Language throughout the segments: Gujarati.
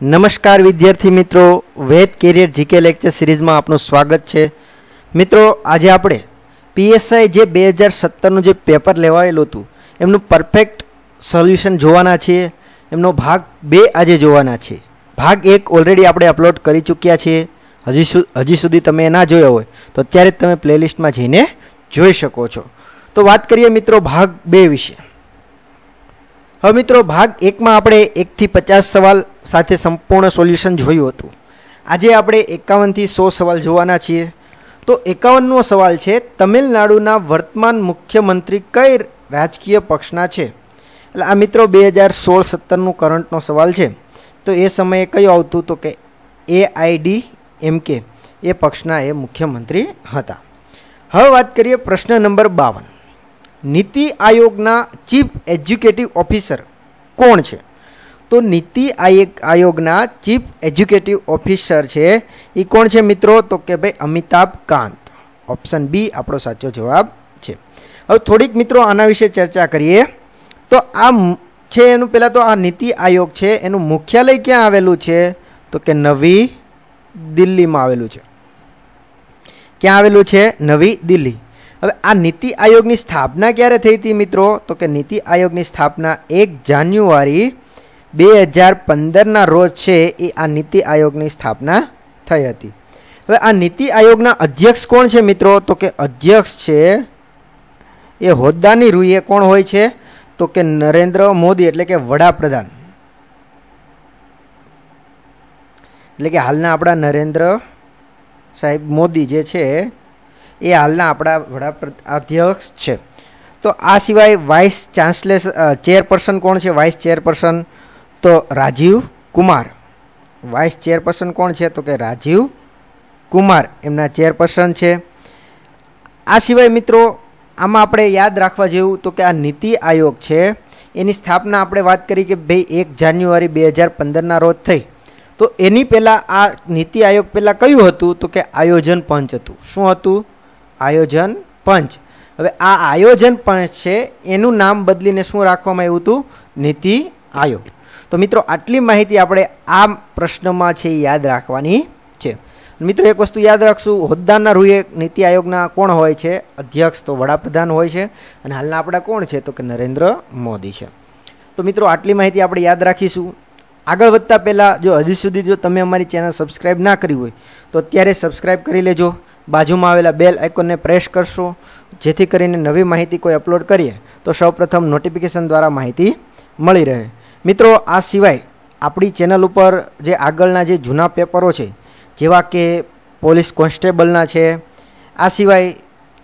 નમસ્કાર વિદ્યાર્થી મિત્રો વેદ કેરિયર જીકે લેક્ચર સિરીઝમાં આપનું સ્વાગત છે મિત્રો આજે આપણે પીએસઆઈ જે બે હજાર સત્તરનું જે પેપર લેવાયેલું હતું એમનું પરફેક્ટ સોલ્યુશન જોવાના છીએ એમનો ભાગ બે આજે જોવાના છે ભાગ એક ઓલરેડી આપણે અપલોડ કરી ચૂક્યા છીએ હજી હજી સુધી તમે ના જોયો હોય તો અત્યારે તમે પ્લેલિસ્ટમાં જઈને જોઈ શકો છો તો વાત કરીએ મિત્રો ભાગ બે વિશે હવે મિત્રો ભાગ એકમાં આપણે એકથી પચાસ સવાલ સાથે સંપૂર્ણ સોલ્યુશન જોયું હતું આજે આપણે એકાવનથી સો સવાલ જોવાના છીએ તો એકાવનનો સવાલ છે તમિલનાડુના વર્તમાન મુખ્યમંત્રી કઈ રાજકીય પક્ષના છે એટલે આ મિત્રો બે હજાર સોળ સત્તરનું કરંટનો સવાલ છે તો એ સમયે કયું આવતું તો કે એ આઈડી એમ કે એ પક્ષના એ મુખ્યમંત્રી હતા હવે વાત કરીએ પ્રશ્ન નંબર બાવન નીતિ આયોગના ચીફ એજ્યુકેટિવ ઓફિસર કોણ છે તો નીતિ આયોગના ચીફ એજ્યુકેટિવ ઓફિસર છે એ કોણ છે મિત્રો તો કે ભાઈ અમિતાભ કાંત ઓપ્શન બી આપણો સાચો જવાબ છે હવે થોડીક મિત્રો આના વિશે ચર્ચા કરીએ તો આ છે એનું પહેલાં તો આ નીતિ આયોગ છે એનું મુખ્યાલય ક્યાં આવેલું છે તો કે નવી દિલ્હીમાં આવેલું છે ક્યાં આવેલું છે નવી દિલ્હી હવે આ નીતિ આયોગની સ્થાપના ક્યારે થઈ હતી મિત્રો તો કે નીતિ આયોગની સ્થાપના એક જાન્યુઆરી બે હજાર પંદરના રોજ છે એ આ નીતિ આયોગની સ્થાપના થઈ હતી હવે આ નીતિ આયોગના અધ્યક્ષ કોણ છે મિત્રો તો કે અધ્યક્ષ છે એ હોદ્દાની રૂએ કોણ હોય છે તો કે નરેન્દ્ર મોદી એટલે કે વડાપ્રધાન એટલે કે હાલના આપણા નરેન્દ્ર સાહેબ મોદી જે છે એ હાલના આપણા વડાપ્રધાધ્યક્ષ છે તો આ સિવાય વાઇસ ચાન્સલેસ ચેરપર્સન કોણ છે વાઇસ ચેરપર્સન તો રાજીવ કુમાર વાઇસ ચેરપર્સન કોણ છે તો કે રાજીવ કુમાર એમના ચેરપર્સન છે આ સિવાય મિત્રો આમાં આપણે યાદ રાખવા જેવું તો કે આ નીતિ આયોગ છે એની સ્થાપના આપણે વાત કરી કે ભાઈ એક જાન્યુઆરી બે હજાર પંદરના રોજ થઈ તો એની પહેલાં આ નીતિ આયોગ પહેલાં કયું હતું તો કે આયોજન પંચ હતું શું હતું આયોજન પંચ હવે આ આયોજન પંચ છે એનું નામ બદલીને શું રાખવામાં આવ્યું હતું નીતિ આયોગ તો મિત્રો આટલી માહિતી આપણે આ પ્રશ્નમાં છે યાદ રાખવાની છે મિત્રો એક વસ્તુ યાદ રાખશું હોદ્દાના રૂએ નીતિ આયોગના કોણ હોય છે અધ્યક્ષ તો વડાપ્રધાન હોય છે અને હાલના આપણા કોણ છે તો કે નરેન્દ્ર મોદી છે તો મિત્રો આટલી માહિતી આપણે યાદ રાખીશું આગળ વધતા પહેલાં જો હજી સુધી જો તમે અમારી ચેનલ સબસ્ક્રાઈબ ના કરી હોય તો અત્યારે સબસ્ક્રાઈબ કરી લેજો બાજુમાં આવેલા બેલ આઇકોનને પ્રેસ કરશો જેથી કરીને નવી માહિતી કોઈ અપલોડ કરીએ તો સૌપ્રથમ નોટિફિકેશન દ્વારા માહિતી મળી રહે મિત્રો આ સિવાય આપણી ચેનલ ઉપર જે આગળના જે જૂના પેપરો છે જેવા કે પોલીસ કોન્સ્ટેબલના છે આ સિવાય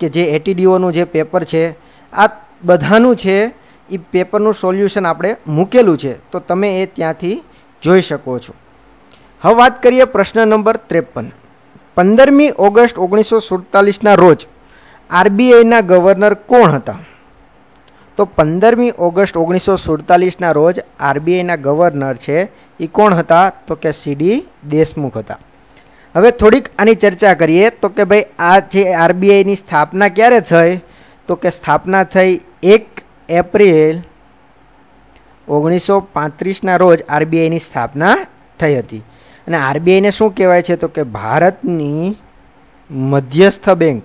કે જે એટીડીઓનું જે પેપર છે આ બધાનું છે એ પેપરનું સોલ્યુશન આપણે મૂકેલું છે તો તમે એ ત્યાંથી જોઈ શકો છો હવે વાત કરીએ પ્રશ્ન નંબર ત્રેપન પંદરમી ઓગસ્ટ ઓગણીસો સુડતાલીસના રોજ આરબીઆઈના ગવર્નર કોણ હતા તો પંદરમી ઓગસ્ટ ઓગણીસો સુડતાલીસના રોજ આરબીઆઈના ગવર્નર છે એ કોણ હતા તો કે સીડી દેશમુખ હતા હવે થોડીક આની ચર્ચા કરીએ તો કે ભાઈ આ જે આરબીઆઈની સ્થાપના ક્યારે થઈ તો કે સ્થાપના થઈ એક એપ્રિલ ઓગણીસો પાંત્રીસના રોજ આરબીઆઈની સ્થાપના થઈ હતી અને આરબીઆઈને શું કહેવાય છે તો કે ભારતની મધ્યસ્થ બેંક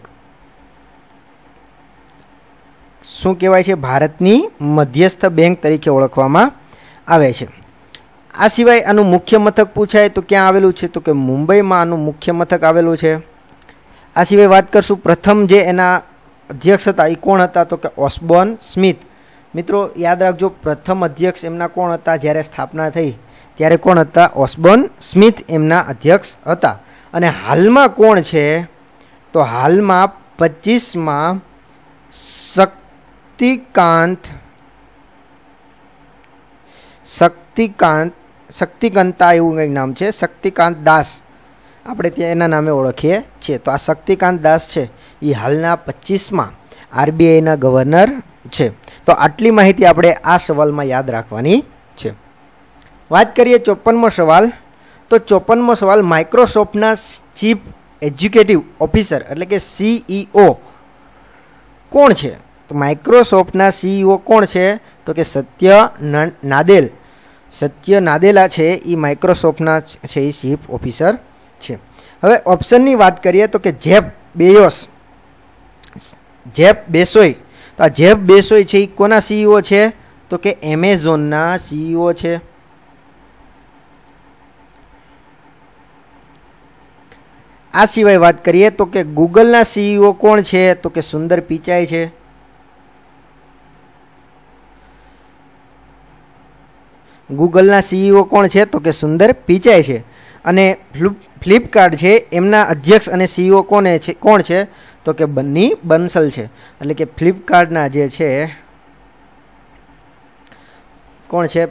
શું કહેવાય છે ભારતની મધ્યસ્થ બેંક તરીકે ઓળખવામાં આવે છે આ સિવાય આનું મુખ્ય મથક પૂછાય તો ક્યાં આવેલું છે તો કે મુંબઈમાં આનું મુખ્ય મથક આવેલું છે આ સિવાય વાત કરશું પ્રથમ જે એના અધ્યક્ષ હતા એ કોણ હતા તો કે ઓસ્બોર્ન સ્મિથ મિત્રો યાદ રાખજો પ્રથમ અધ્યક્ષ એમના કોણ હતા જ્યારે સ્થાપના થઈ ત્યારે કોણ હતા ઓસ્બોન સ્મિથ એમના અધ્યક્ષ હતા અને હાલમાં કોણ છે તો હાલમાં પચીસમાં શક્તિકાંત શક્તિકાંત શક્તિકાંતા એવું કંઈક નામ છે શક્તિકાંત દાસ આપણે ત્યાં એના નામે ઓળખીએ છીએ તો આ શક્તિકાંત દાસ છે એ હાલના પચીસમાં આરબીઆઈના ગવર્નર છે તો આટલી માહિતી આપણે આ સવાલમાં યાદ રાખવાની વાત કરીએ ચોપનમો સવાલ તો ચોપનમો સવાલ માઇક્રોસોફ્ટના ચીફ એજ્યુકેટિવ ઓફિસર એટલે કે સીઈઓ e કોણ છે તો માઇક્રોસોફ્ટના સીઈઓ e કોણ છે તો કે સત્ય નાદેલ સત્ય નાદેલા છે એ માઇક્રોસોફ્ટના છે એ ચીફ ઓફિસર છે હવે ઓપ્શનની વાત કરીએ તો કે જેફ બેયોસ જેફ બેસોય તો આ જેફ બેસોય છે એ કોના સીઈઓ e છે તો કે એમેઝોનના સીઈઓ છે આ સિવાય વાત કરીએ તો કે ગૂગલના સીઈઓ e કોણ છે તો કે સુંદર પિચાઈ છે ગૂગલના સીઈઓ e કોણ છે તો કે સુંદર પિચાઈ છે અને ફ્લિપકાર્ટ છે એમના અધ્યક્ષ અને સીઈઓ e કોને છે કોણ છે તો કે બન્ની બંસલ છે એટલે કે ફ્લિપકાર્ટના જે છે કોણ છે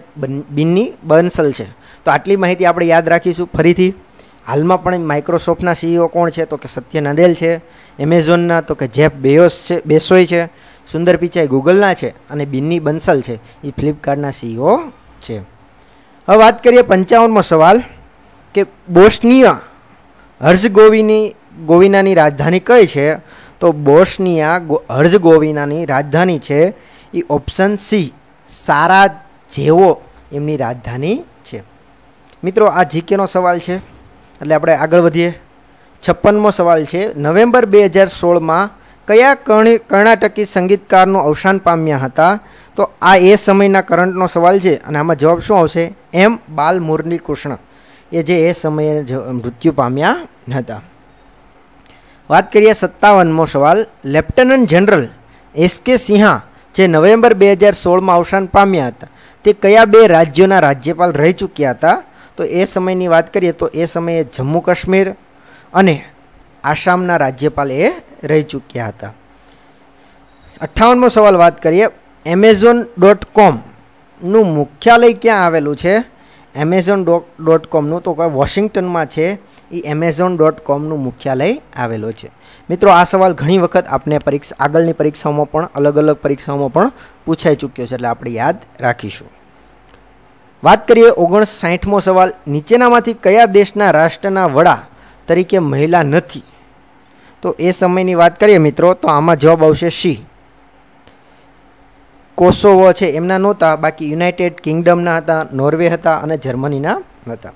બિન્ની બંસલ છે તો આટલી માહિતી આપણે યાદ રાખીશું ફરીથી હાલમાં પણ માઇક્રોસોફ્ટના સીઈઓ કોણ છે તો કે સત્ય નડેલ છે એમેઝોનના તો કે જેફ બેયોસ છે બેસોય છે સુંદર પિચાઈ ગૂગલના છે અને બિન્ની બંસલ છે એ ફ્લિપકાર્ટના સીઈઓ છે હવે વાત કરીએ પંચાવનમો સવાલ કે બોસ્નિયા હર્ઝગોવિની ગોવિનાની રાજધાની કઈ છે તો બોસ્નિયા હર્ઝગોવિનાની રાજધાની છે એ ઓપ્શન સી સારા જેવો એમની રાજધાની છે મિત્રો આ જીકેનો સવાલ છે એટલે આપણે આગળ વધીએ છપ્પનમો સવાલ છે નવેમ્બર બે હજાર સોળમાં કયા કર્ણાટકી સંગીતકારનું અવસાન પામ્યા હતા તો આ એ સમયના કરંટનો સવાલ છે અને આમાં જવાબ શું આવશે એમ બાલ મુરલી કૃષ્ણ એ જે એ સમયે મૃત્યુ પામ્યા હતા વાત કરીએ સત્તાવનમો સવાલ લેફ્ટનન્ટ જનરલ એસ કે સિંહા જે નવેમ્બર બે હજાર સોળમાં અવસાન પામ્યા હતા તે કયા બે રાજ્યોના રાજ્યપાલ રહી ચૂક્યા હતા તો એ સમયની વાત કરીએ તો એ સમયે જમ્મુ કાશ્મીર અને આસામના રાજ્યપાલ એ રહી ચૂક્યા હતા અઠ્ઠાવનમો સવાલ વાત કરીએ એમેઝોન ડોટ કોમનું મુખ્યાલય ક્યાં આવેલું છે એમેઝોન ડોટ કોમનું તો કોઈ વોશિંગ્ટનમાં છે એ એમેઝોન ડોટ કોમનું મુખ્યાલય આવેલો છે મિત્રો આ સવાલ ઘણી વખત આપને પરીક્ષા આગળની પરીક્ષાઓમાં પણ અલગ અલગ પરીક્ષાઓમાં પણ પૂછાઈ ચૂક્યો છે એટલે આપણે યાદ રાખીશું વાત કરીએ ઓગણસાઠમો સવાલ નીચેનામાંથી કયા દેશના રાષ્ટ્રના વડા તરીકે મહિલા નથી તો એ સમયની વાત કરીએ મિત્રો તો આમાં જવાબ આવશે શી કોસોવો છે એમના નહોતા બાકી યુનાઇટેડ કિંગડમના હતા નોર્વે હતા અને જર્મનીના હતા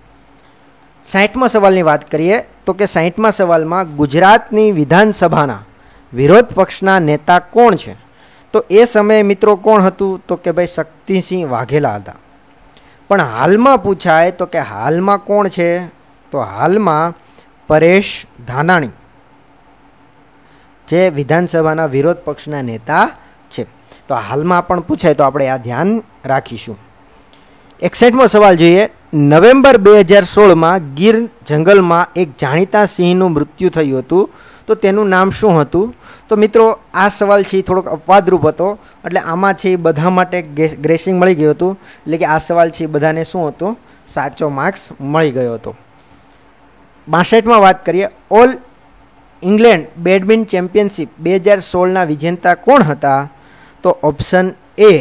સાઠમા સવાલની વાત કરીએ તો કે સાઠમા સવાલમાં ગુજરાતની વિધાનસભાના વિરોધ પક્ષના નેતા કોણ છે તો એ સમયે મિત્રો કોણ હતું તો કે ભાઈ શક્તિસિંહ વાઘેલા હતા પણ હાલમાં પૂછાય તો કે હાલમાં કોણ છે તો હાલમાં પરેશ ધાનાણી જે વિધાનસભાના વિરોધ પક્ષના નેતા છે તો હાલમાં પણ પૂછાય તો આપણે આ ધ્યાન રાખીશું એકસાઈઠમો સવાલ જોઈએ નવેમ્બર બે હજાર સોળમાં ગીર જંગલમાં એક જાણીતા સિંહનું મૃત્યુ થયું હતું તો તેનું નામ શું હતું તો મિત્રો આ સવાલ છે થોડોક અપવાદરૂપ હતો એટલે આમાં છે એ બધા માટે ગ્રેસિંગ મળી ગયું હતું એટલે કે આ સવાલ છે બધાને શું હતો સાચો માર્ક્સ મળી ગયો હતો બાસઠમાં વાત કરીએ ઓલ ઇંગ્લેન્ડ બેડમિન્ટન ચેમ્પિયનશિપ બે હજાર સોળના વિજેતા કોણ હતા તો ઓપ્શન એ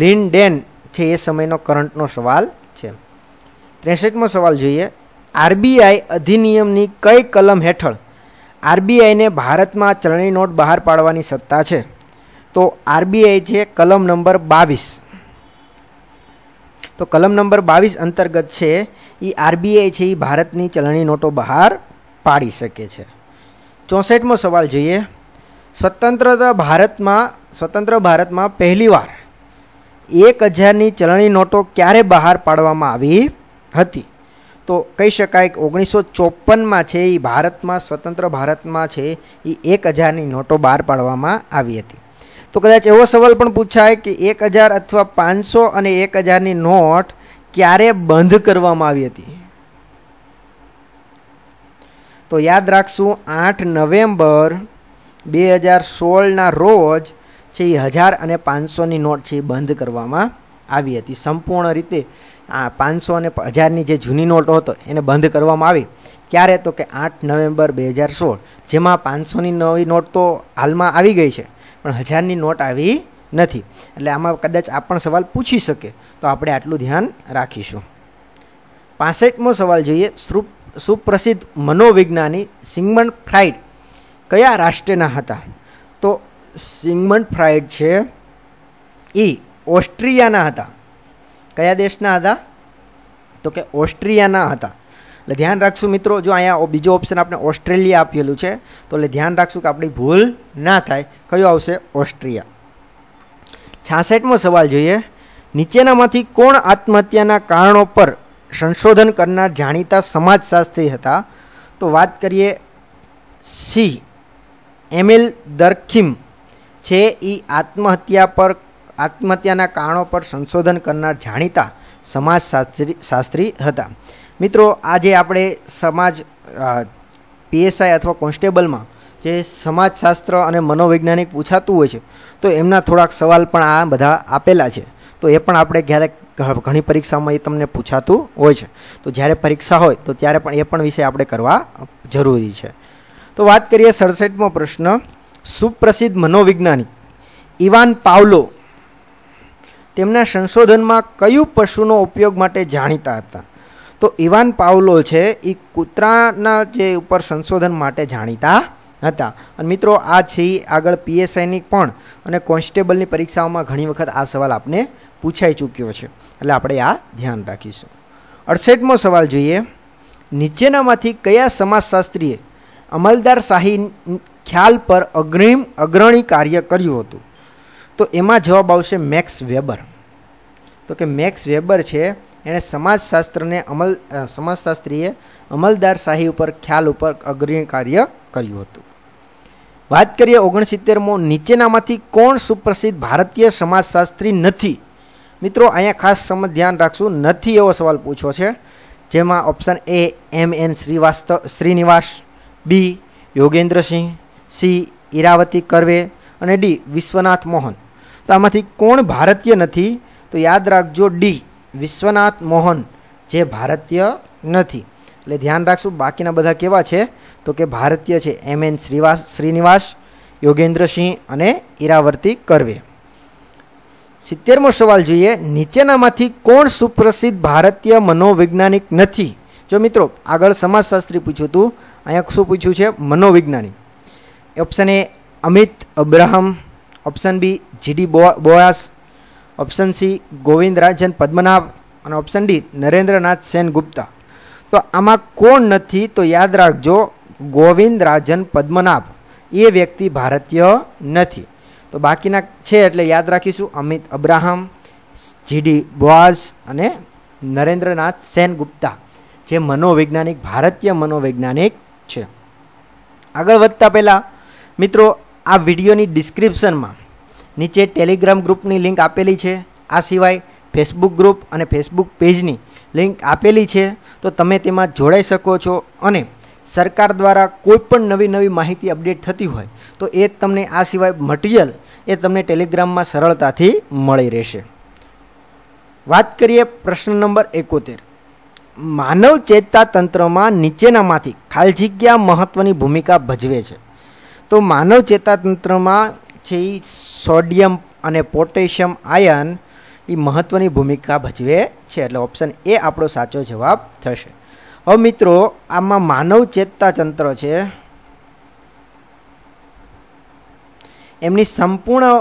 લિન ડેન છે એ સમયનો કરંટનો સવાલ છે ત્રેસઠમો સવાલ જોઈએ આરબીઆઈ અધિનિયમની કઈ કલમ હેઠળ આરબીઆઈને ભારતમાં ચલણી નોટ બહાર પાડવાની સત્તા છે તો આરબીઆઈ છે કલમ નંબર બાવીસ તો કલમ નંબર બાવીસ અંતર્ગત છે એ આરબીઆઈ છે એ ભારતની ચલણી નોટો બહાર પાડી શકે છે ચોસઠમો સવાલ જોઈએ સ્વતંત્રતા ભારતમાં સ્વતંત્ર ભારતમાં પહેલીવાર એક હજારની ચલણી નોટો ક્યારે બહાર પાડવામાં આવી હતી તો કહી શકાય કે ઓગણીસો ચોપનમાં છે એ ભારતમાં સ્વતંત્ર ભારતમાં છે એ એક હજારની નોટો બહાર પાડવામાં આવી હતી તો કદાચ એવો સવાલ પણ પૂછાય કે એક હજાર અથવા પાંચસો અને એક હજારની નોટ ક્યારે બંધ કરવામાં આવી હતી તો યાદ રાખશું આઠ નવેમ્બર બે હજાર સોળના રોજ છે એ હજાર અને પાંચસોની નોટ છે એ બંધ કરવામાં આવી હતી સંપૂર્ણ રીતે આ પાંચસો અને હજારની જે જૂની નોટો હતો એને બંધ કરવામાં આવી ક્યારે તો કે આઠ નવેમ્બર બે હજાર સોળ જેમાં પાંચસોની નવી નોટ તો હાલમાં આવી ગઈ છે પણ હજારની નોટ આવી નથી એટલે આમાં કદાચ આ પણ સવાલ પૂછી શકે તો આપણે આટલું ધ્યાન રાખીશું પાસઠમો સવાલ જોઈએ સુપ્રસિદ્ધ મનોવિજ્ઞાની સિંગમન ફ્રાઇડ કયા રાષ્ટ્રના હતા તો સિંગમન ફ્રાઇડ છે એ ઓસ્ટ્રિયાના હતા કયા દેશના હતા તો કે ઓસ્ટ્રિયાના હતા એટલે ધ્યાન રાખશું મિત્રો જો અહીંયા બીજો ઓપ્શન આપણે ઓસ્ટ્રેલિયા આપેલું છે તો એટલે ધ્યાન રાખશું કે આપણી ભૂલ ના થાય કયો આવશે ઓસ્ટ્રિયા છાસઠમો સવાલ જોઈએ નીચેનામાંથી કોણ આત્મહત્યાના કારણો પર સંશોધન કરનાર જાણીતા સમાજશાસ્ત્રી હતા તો વાત કરીએ સી એમિલ દરખીમ છે એ આત્મહત્યા પર આત્મહત્યાના કારણો પર સંશોધન કરનાર જાણીતા સમાજશાસ્ત્રી શાસ્ત્રી હતા મિત્રો આજે આપણે સમાજ પીએસઆઈ અથવા કોન્સ્ટેબલમાં જે સમાજશાસ્ત્ર અને મનોવૈજ્ઞાનિક પૂછાતું હોય છે તો એમના થોડાક સવાલ પણ આ બધા આપેલા છે તો એ પણ આપણે ક્યારેક ઘણી પરીક્ષામાં એ તમને પૂછાતું હોય છે તો જ્યારે પરીક્ષા હોય તો ત્યારે પણ એ પણ વિષય આપણે કરવા જરૂરી છે તો વાત કરીએ સડસઠમો પ્રશ્ન સુપ્રસિદ્ધ મનોવિજ્ઞાની ઇવાન પાવલો તેમના સંશોધનમાં કયું પશુનો ઉપયોગ માટે જાણીતા હતા તો ઇવાન પાવલો છે એ કૂતરાના જે ઉપર સંશોધન માટે જાણીતા હતા અને મિત્રો આ છે આગળ પીએસઆઈની પણ અને કોન્સ્ટેબલની પરીક્ષાઓમાં ઘણી વખત આ સવાલ આપને પૂછાઈ ચૂક્યો છે એટલે આપણે આ ધ્યાન રાખીશું અડસઠમો સવાલ જોઈએ નીચેનામાંથી કયા સમાજશાસ્ત્રીએ અમલદાર શાહી ખ્યાલ પર અગ્રિમ અગ્રણી કાર્ય કર્યું હતું તો એમાં જવાબ આવશે મેક્સ વેબર તો કે મેક્સ વેબર છે એણે સમાજશાસ્ત્રને અમલ સમાજશાસ્ત્રીએ અમલદારશાહી ઉપર ખ્યાલ ઉપર અગ્રણી કાર્ય કર્યું હતું વાત કરીએ ઓગણસિત્તેરમો નીચેનામાંથી કોણ સુપ્રસિદ્ધ ભારતીય સમાજશાસ્ત્રી નથી મિત્રો અહીંયા ખાસ સમજ ધ્યાન રાખશું નથી એવો સવાલ પૂછ્યો છે જેમાં option A M N Srivastava Srinivas B Yogendra Singh C Irawati Karve અને ડી વિશ્વનાથ મોહન તો આમાંથી કોણ ભારતીય નથી તો યાદ રાખજો ડી વિશ્વનાથ મોહન જે ભારતીય નથી એટલે ધ્યાન રાખશું બાકીના બધા કેવા છે તો કે ભારતીય છે એમ એન શ્રીવાસ શ્રીનિવાસ યોગેન્દ્રસિંહ અને ઈરાવર્તી કરવે સિત્તેરમો સવાલ જોઈએ નીચેનામાંથી કોણ સુપ્રસિદ્ધ ભારતીય મનોવૈજ્ઞાનિક નથી જો મિત્રો આગળ સમાજશાસ્ત્રી પૂછ્યું હતું અહીંયા શું પૂછ્યું છે મનોવૈજ્ઞાનિક option A Amit Abraham option B G D Boaz option C Rajan Padmanabh અને option D Narendranath Sengupta તો આમાં કોણ નથી તો યાદ રાખજો ગોવિંદ રાજન પદ્મનાભ એ વ્યક્તિ ભારતીય નથી તો બાકીના છે એટલે યાદ રાખીશું અમિત અબ્રાહમ જીડી બોઝ અને નરેન્દ્રનાથ સેન ગુપ્તા જે મનોવૈજ્ઞાનિક ભારતીય મનોવૈજ્ઞાનિક છે આગળ વધતા પહેલાં મિત્રો આ વિડીયોની ડિસ્ક્રિપ્શનમાં નીચે ટેલિગ્રામ ગ્રુપની લિંક આપેલી છે આ સિવાય ફેસબુક ગ્રુપ અને ફેસબુક પેજની લિંક આપેલી છે તો તમે તેમાં જોડાઈ શકો છો અને સરકાર દ્વારા કોઈ પણ નવી નવી માહિતી અપડેટ થતી હોય તો એ તમને આ સિવાય મટીરિયલ એ તમને ટેલિગ્રામમાં સરળતાથી મળી રહેશે વાત કરીએ પ્રશ્ન નંબર એકોતેર માનવ ચેતતા તંત્રમાં નીચેનામાંથી ખાલી જગ્યા મહત્ત્વની ભૂમિકા ભજવે છે તો માનવ ચેતાતંત્રમાં છે એ સોડિયમ અને પોટેશિયમ આયન એ મહત્ત્વની ભૂમિકા ભજવે છે એટલે ઓપ્શન એ આપણો સાચો જવાબ થશે હવે મિત્રો આમાં માનવ ચેતાતંત્ર છે એમની સંપૂર્ણ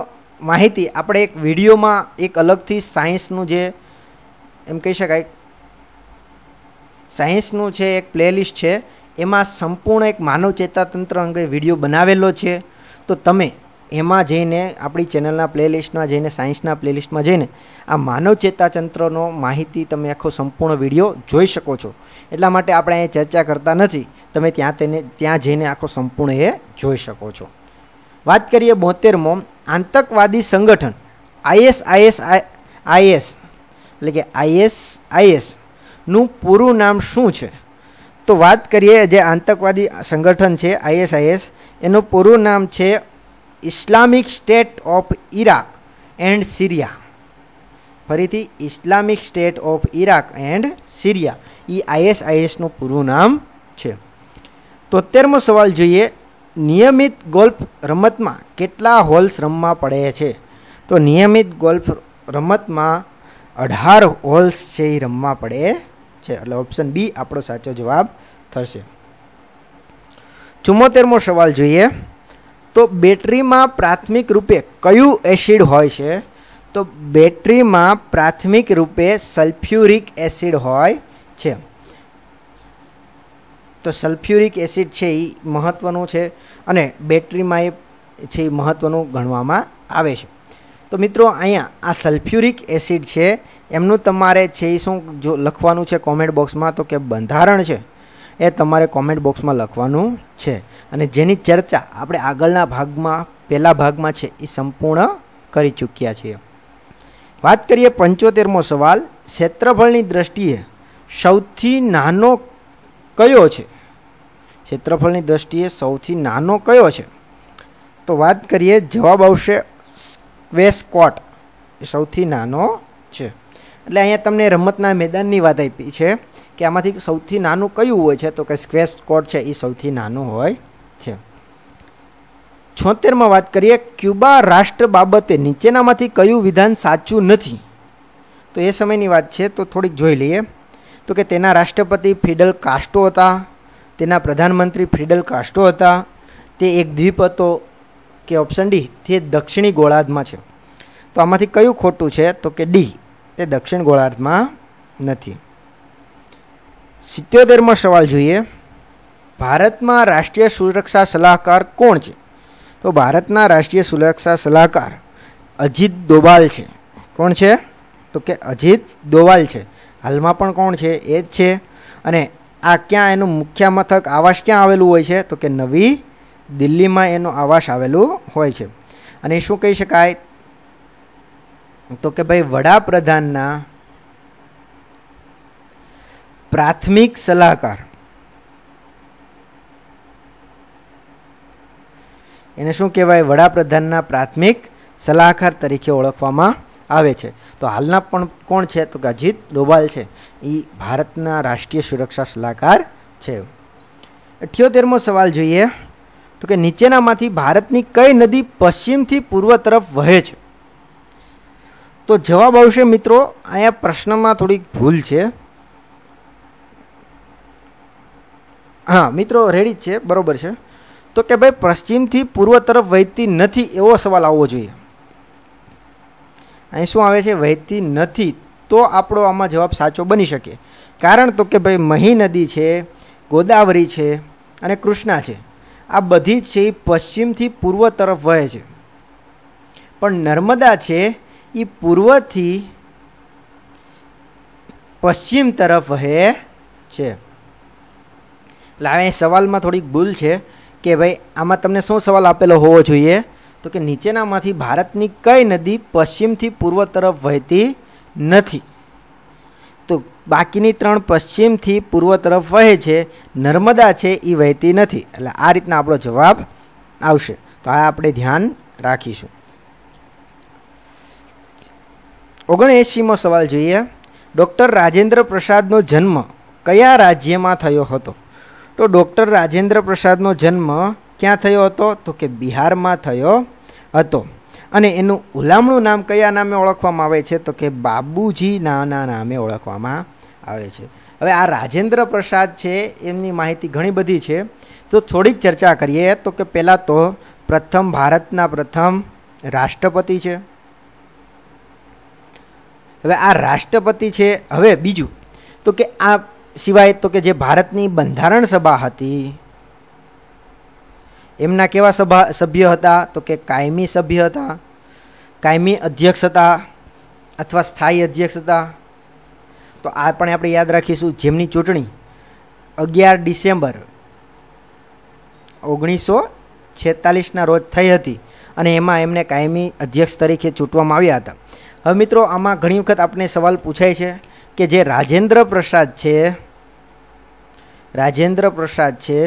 માહિતી આપણે એક વિડીયોમાં એક અલગથી સાયન્સનું જે એમ કહી શકાય સાયન્સનું છે એક પ્લેલિસ્ટ છે એમાં સંપૂર્ણ એક માનવ ચેતાતંત્ર અંગે વિડીયો બનાવેલો છે તો તમે એમાં જઈને આપણી ચેનલના પ્લેલિસ્ટમાં જઈને સાયન્સના પ્લેલિસ્ટમાં જઈને આ માનવ ચેતાતંત્રનો માહિતી તમે આખો સંપૂર્ણ વિડીયો જોઈ શકો છો એટલા માટે આપણે અહીં ચર્ચા કરતા નથી તમે ત્યાં તેને ત્યાં જઈને આખો સંપૂર્ણ એ જોઈ શકો છો વાત કરીએ બોતેરમો આતંકવાદી સંગઠન આઈએસ આઈએસ આઈએસ એટલે કે આઈએસ આઈએસનું પૂરું નામ શું છે તો વાત કરીએ જે આતંકવાદી સંગઠન છે આઈએસઆઈએસ એનું પૂરું નામ છે Islamic state of Iraq and Syria ફરીથી Islamic state of Iraq and Syria એ આઈએસઆઈએસનું પૂરું નામ છે તોતેરમો સવાલ જોઈએ નિયમિત ગોલ્ફ રમતમાં કેટલા હોલ્સ રમવા પડે છે તો નિયમિત ગોલ્ફ રમતમાં અઢાર હોલ્સ છે એ રમવા પડે છે એટલે ઓપ્શન બી આપણો સાચો જવાબ થશે ચુમ્મોતેરમો સવાલ જોઈએ તો બેટરીમાં પ્રાથમિક રૂપે કયું એસિડ હોય છે તો બેટરીમાં પ્રાથમિક રૂપે સલ્ફ્યુરિક એસિડ હોય છે તો સલ્ફ્યુરિક એસિડ છે એ મહત્ત્વનું છે અને બેટરીમાં એ છે એ મહત્ત્વનું ગણવામાં આવે છે તો મિત્રો અહીંયા આ સલ્ફ્યુરિક એસિડ છે એમનું તમારે છે એ શું જો લખવાનું છે કોમેન્ટ બોક્સમાં તો કે બંધારણ છે એ તમારે કોમેન્ટ બોક્સમાં લખવાનું છે અને જેની ચર્ચા આપણે આગળના ભાગમાં પહેલા ભાગમાં છે એ સંપૂર્ણ કરી ચૂક્યા છીએ વાત કરીએ પંચોતેરમો સવાલ ક્ષેત્રફળની દ્રષ્ટિએ સૌથી નાનો કયો છે ક્ષેત્રફળની દ્રષ્ટિએ સૌથી નાનો કયો છે તો વાત કરીએ જવાબ આવશે વેસ્કોટ સૌથી નાનો છે એટલે અહીંયા તમને રમતના મેદાનની વાત આપી છે કે આમાંથી સૌથી નાનું કયું હોય છે તો કે સ્ક્વેશ કોટ છે એ સૌથી નાનું હોય છે છોતેરમાં વાત કરીએ ક્યુબા રાષ્ટ્ર બાબતે નીચેનામાંથી કયું વિધાન સાચું નથી તો એ સમયની વાત છે તો થોડીક જોઈ લઈએ તો કે તેના રાષ્ટ્રપતિ ફિડલ કાસ્ટો હતા તેના પ્રધાનમંત્રી ફિડલ કાસ્ટો હતા તે એક દ્વીપ હતો કે ઓપ્શન ડી તે દક્ષિણી ગોળાર્ધમાં છે તો આમાંથી કયું ખોટું છે તો કે ડી તે દક્ષિણ ગોળાર્ધમાં નથી સિત્યોતેરમો સવાલ જોઈએ ભારતમાં રાષ્ટ્રીય સુરક્ષા સલાહકાર કોણ છે તો ભારતના રાષ્ટ્રીય સુરક્ષા સલાહકાર અજીત દોવાલ છે કોણ છે તો કે અજીત દોવાલ છે હાલમાં પણ કોણ છે એ જ છે અને આ ક્યાં એનું મુખ્ય મથક આવાસ ક્યાં આવેલું હોય છે તો કે નવી દિલ્હીમાં એનો આવાસ આવેલું હોય છે અને શું કહી શકાય તો કે ભાઈ વડાપ્રધાનના પ્રાથમિક સલાહકાર એને શું કહેવાય વડાપ્રધાનના પ્રાથમિક સલાહકાર તરીકે ઓળખવામાં આવે છે તો હાલના પણ કોણ છે તો કે અજીત ડોભાલ છે એ ભારતના રાષ્ટ્રીય સુરક્ષા સલાહકાર છે અઠ્યોતેરમો સવાલ જોઈએ તો કે નીચેનામાંથી ભારતની કઈ નદી પશ્ચિમથી પૂર્વ તરફ વહે છે તો જવાબ આવશે મિત્રો અહીંયા પ્રશ્નમાં થોડીક ભૂલ છે હા મિત્રો રેડી જ છે બરોબર છે તો કે ભાઈ પશ્ચિમથી પૂર્વ તરફ વહેતી નથી એવો સવાલ આવવો જોઈએ અહીં શું આવે છે વહેતી નથી તો આપણો આમાં જવાબ સાચો બની શકે કારણ તો કે ભાઈ મહી નદી છે ગોદાવરી છે અને કૃષ્ણા છે આ બધી છે એ પશ્ચિમથી પૂર્વ તરફ વહે છે પણ નર્મદા છે એ પૂર્વથી પશ્ચિમ તરફ વહે છે એટલે હવે એ સવાલમાં થોડીક ભૂલ છે કે ભાઈ આમાં તમને શું સવાલ આપેલો હોવો જોઈએ તો કે નીચેનામાંથી ભારતની કઈ નદી પશ્ચિમથી પૂર્વ તરફ વહેતી નથી તો બાકીની ત્રણ પશ્ચિમથી પૂર્વ તરફ વહે છે નર્મદા છે એ વહેતી નથી એટલે આ રીતના આપણો જવાબ આવશે તો આ આપણે ધ્યાન રાખીશું ઓગણએંશીમો સવાલ જોઈએ ડૉક્ટર રાજેન્દ્ર પ્રસાદનો જન્મ કયા રાજ્યમાં થયો હતો તો ડૉક્ટર રાજેન્દ્ર પ્રસાદનો જન્મ ક્યાં થયો હતો તો કે બિહારમાં થયો હતો અને એનું ઉલામણું નામ કયા નામે ઓળખવામાં આવે છે તો કે બાબુજીના નામે ઓળખવામાં આવે છે હવે આ રાજેન્દ્ર પ્રસાદ છે એમની માહિતી ઘણી બધી છે તો થોડીક ચર્ચા કરીએ તો કે પહેલાં તો પ્રથમ ભારતના પ્રથમ રાષ્ટ્રપતિ છે હવે આ રાષ્ટ્રપતિ છે હવે બીજું તો કે આ સિવાય તો કે જે ભારતની બંધારણ સભા હતી એમના કેવા સભા સભ્ય હતા તો કે કાયમી સભ્ય હતા કાયમી અધ્યક્ષ હતા અથવા સ્થાયી અધ્યક્ષ હતા તો આ પણ આપણે યાદ રાખીશું જેમની ચૂંટણી અગિયાર ડિસેમ્બર ઓગણીસો છેતાલીસના રોજ થઈ હતી અને એમાં એમને કાયમી અધ્યક્ષ તરીકે ચૂંટવામાં આવ્યા હતા હવે મિત્રો આમાં ઘણી વખત આપણે સવાલ પૂછાય છે કે જે રાજેન્દ્ર પ્રસાદ છે રાજેન્દ્ર પ્રસાદ છે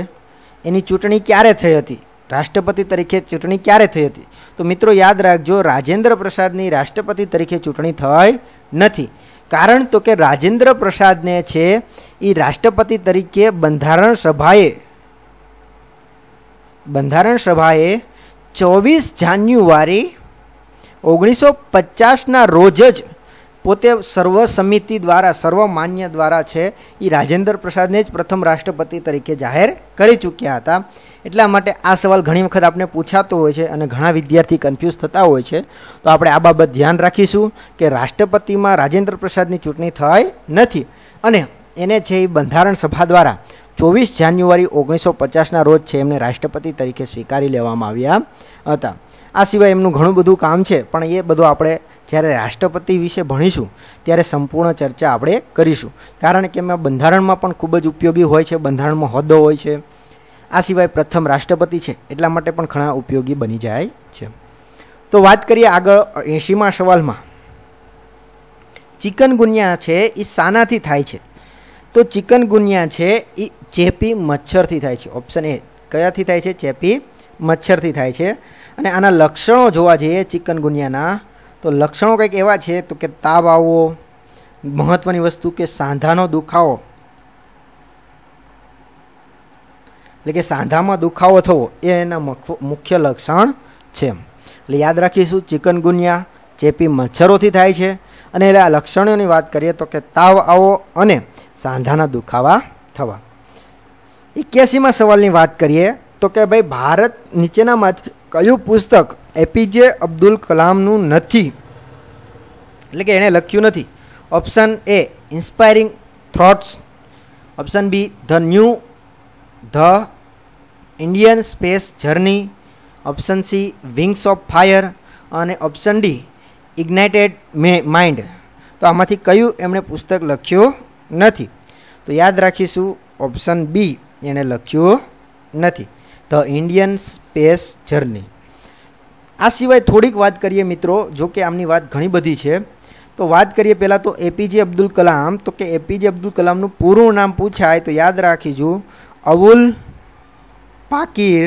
એની ચૂંટણી ક્યારે થઈ હતી રાષ્ટ્રપતિ તરીકે ચૂંટણી ક્યારે થઈ હતી તો મિત્રો યાદ રાખજો રાજેન્દ્ર પ્રસાદની રાષ્ટ્રપતિ તરીકે ચૂંટણી થઈ નથી કારણ તો કે રાજેન્દ્ર પ્રસાદને છે એ રાષ્ટ્રપતિ તરીકે બંધારણ સભાએ બંધારણ સભાએ ચોવીસ જાન્યુઆરી ઓગણીસો પચાસના રોજ જ પોતે સર્વ સમિતિ દ્વારા સર્વમાન્ય દ્વારા છે એ રાજેન્દ્ર પ્રસાદને જ પ્રથમ રાષ્ટ્રપતિ તરીકે જાહેર કરી ચૂક્યા હતા એટલા માટે આ સવાલ ઘણી વખત આપણે પૂછાતો હોય છે અને ઘણા વિદ્યાર્થી કન્ફ્યુઝ થતા હોય છે તો આપણે આ બાબત ધ્યાન રાખીશું કે રાષ્ટ્રપતિમાં રાજેન્દ્ર પ્રસાદની ચૂંટણી થઈ નથી અને એને છે એ બંધારણ સભા દ્વારા ચોવીસ જાન્યુઆરી ઓગણીસો પચાસના રોજ છે એમને રાષ્ટ્રપતિ તરીકે સ્વીકારી લેવામાં આવ્યા હતા આ સિવાય એમનું ઘણું બધું કામ છે પણ એ બધું આપણે જ્યારે રાષ્ટ્રપતિ વિશે ભણીશું ત્યારે સંપૂર્ણ ચર્ચા આપણે કરીશું કારણ કે એમાં બંધારણમાં પણ ખૂબ જ ઉપયોગી હોય છે બંધારણમાં હોદ્દો હોય છે આ સિવાય પ્રથમ રાષ્ટ્રપતિ છે એટલા માટે પણ ઘણા ઉપયોગી બની જાય છે તો વાત કરીએ આગળ એંશીમાં સવાલમાં ચિકનગુનિયા છે એ શાનાથી થાય છે તો ચિકનગુનિયા છે એ ચેપી મચ્છરથી થાય છે ઓપ્શન એ કયાથી થાય છે ચેપી મચ્છરથી થાય છે અને આના લક્ષણો જોવા જઈએ ચિકનગુનિયાના તો લક્ષણો કંઈક એવા છે તો કે તાવ આવવો મહત્ત્વની વસ્તુ કે સાંધાનો દુખાવો એટલે કે સાંધામાં દુખાવો થવો એ એના મુખ્ય લક્ષણ છે એટલે યાદ રાખીશું ચિકનગુનિયા ચેપી મચ્છરોથી થાય છે અને એટલે આ લક્ષણોની વાત કરીએ તો કે તાવ આવો અને સાંધાના દુખાવા થવા એક્યાસીમાં સવાલની વાત કરીએ તો કે ભાઈ ભારત નીચેનામાં કયું પુસ્તક એપીજે અબ્દુલ કલામનું નથી એટલે કે એણે લખ્યું નથી option A inspiring thoughts option B the new the Indian space journey option C wings of fire અને option D ignited may mind તો આમાંથી કયું એમણે પુસ્તક લખ્યું નથી તો યાદ રાખીશું ઓપ્શન બી એણે લખ્યું નથી ધ ઇન્ડિયન સ્પેસ જર્ની આ સિવાય થોડીક વાત કરીએ મિત્રો જો કે આમની વાત ઘણી બધી છે તો વાત કરીએ પહેલાં તો એપીજે અબ્દુલ કલામ તો કે એપીજે અબ્દુલ કલામનું પૂરું નામ પૂછાય તો યાદ રાખીજો અબુલ પાકીર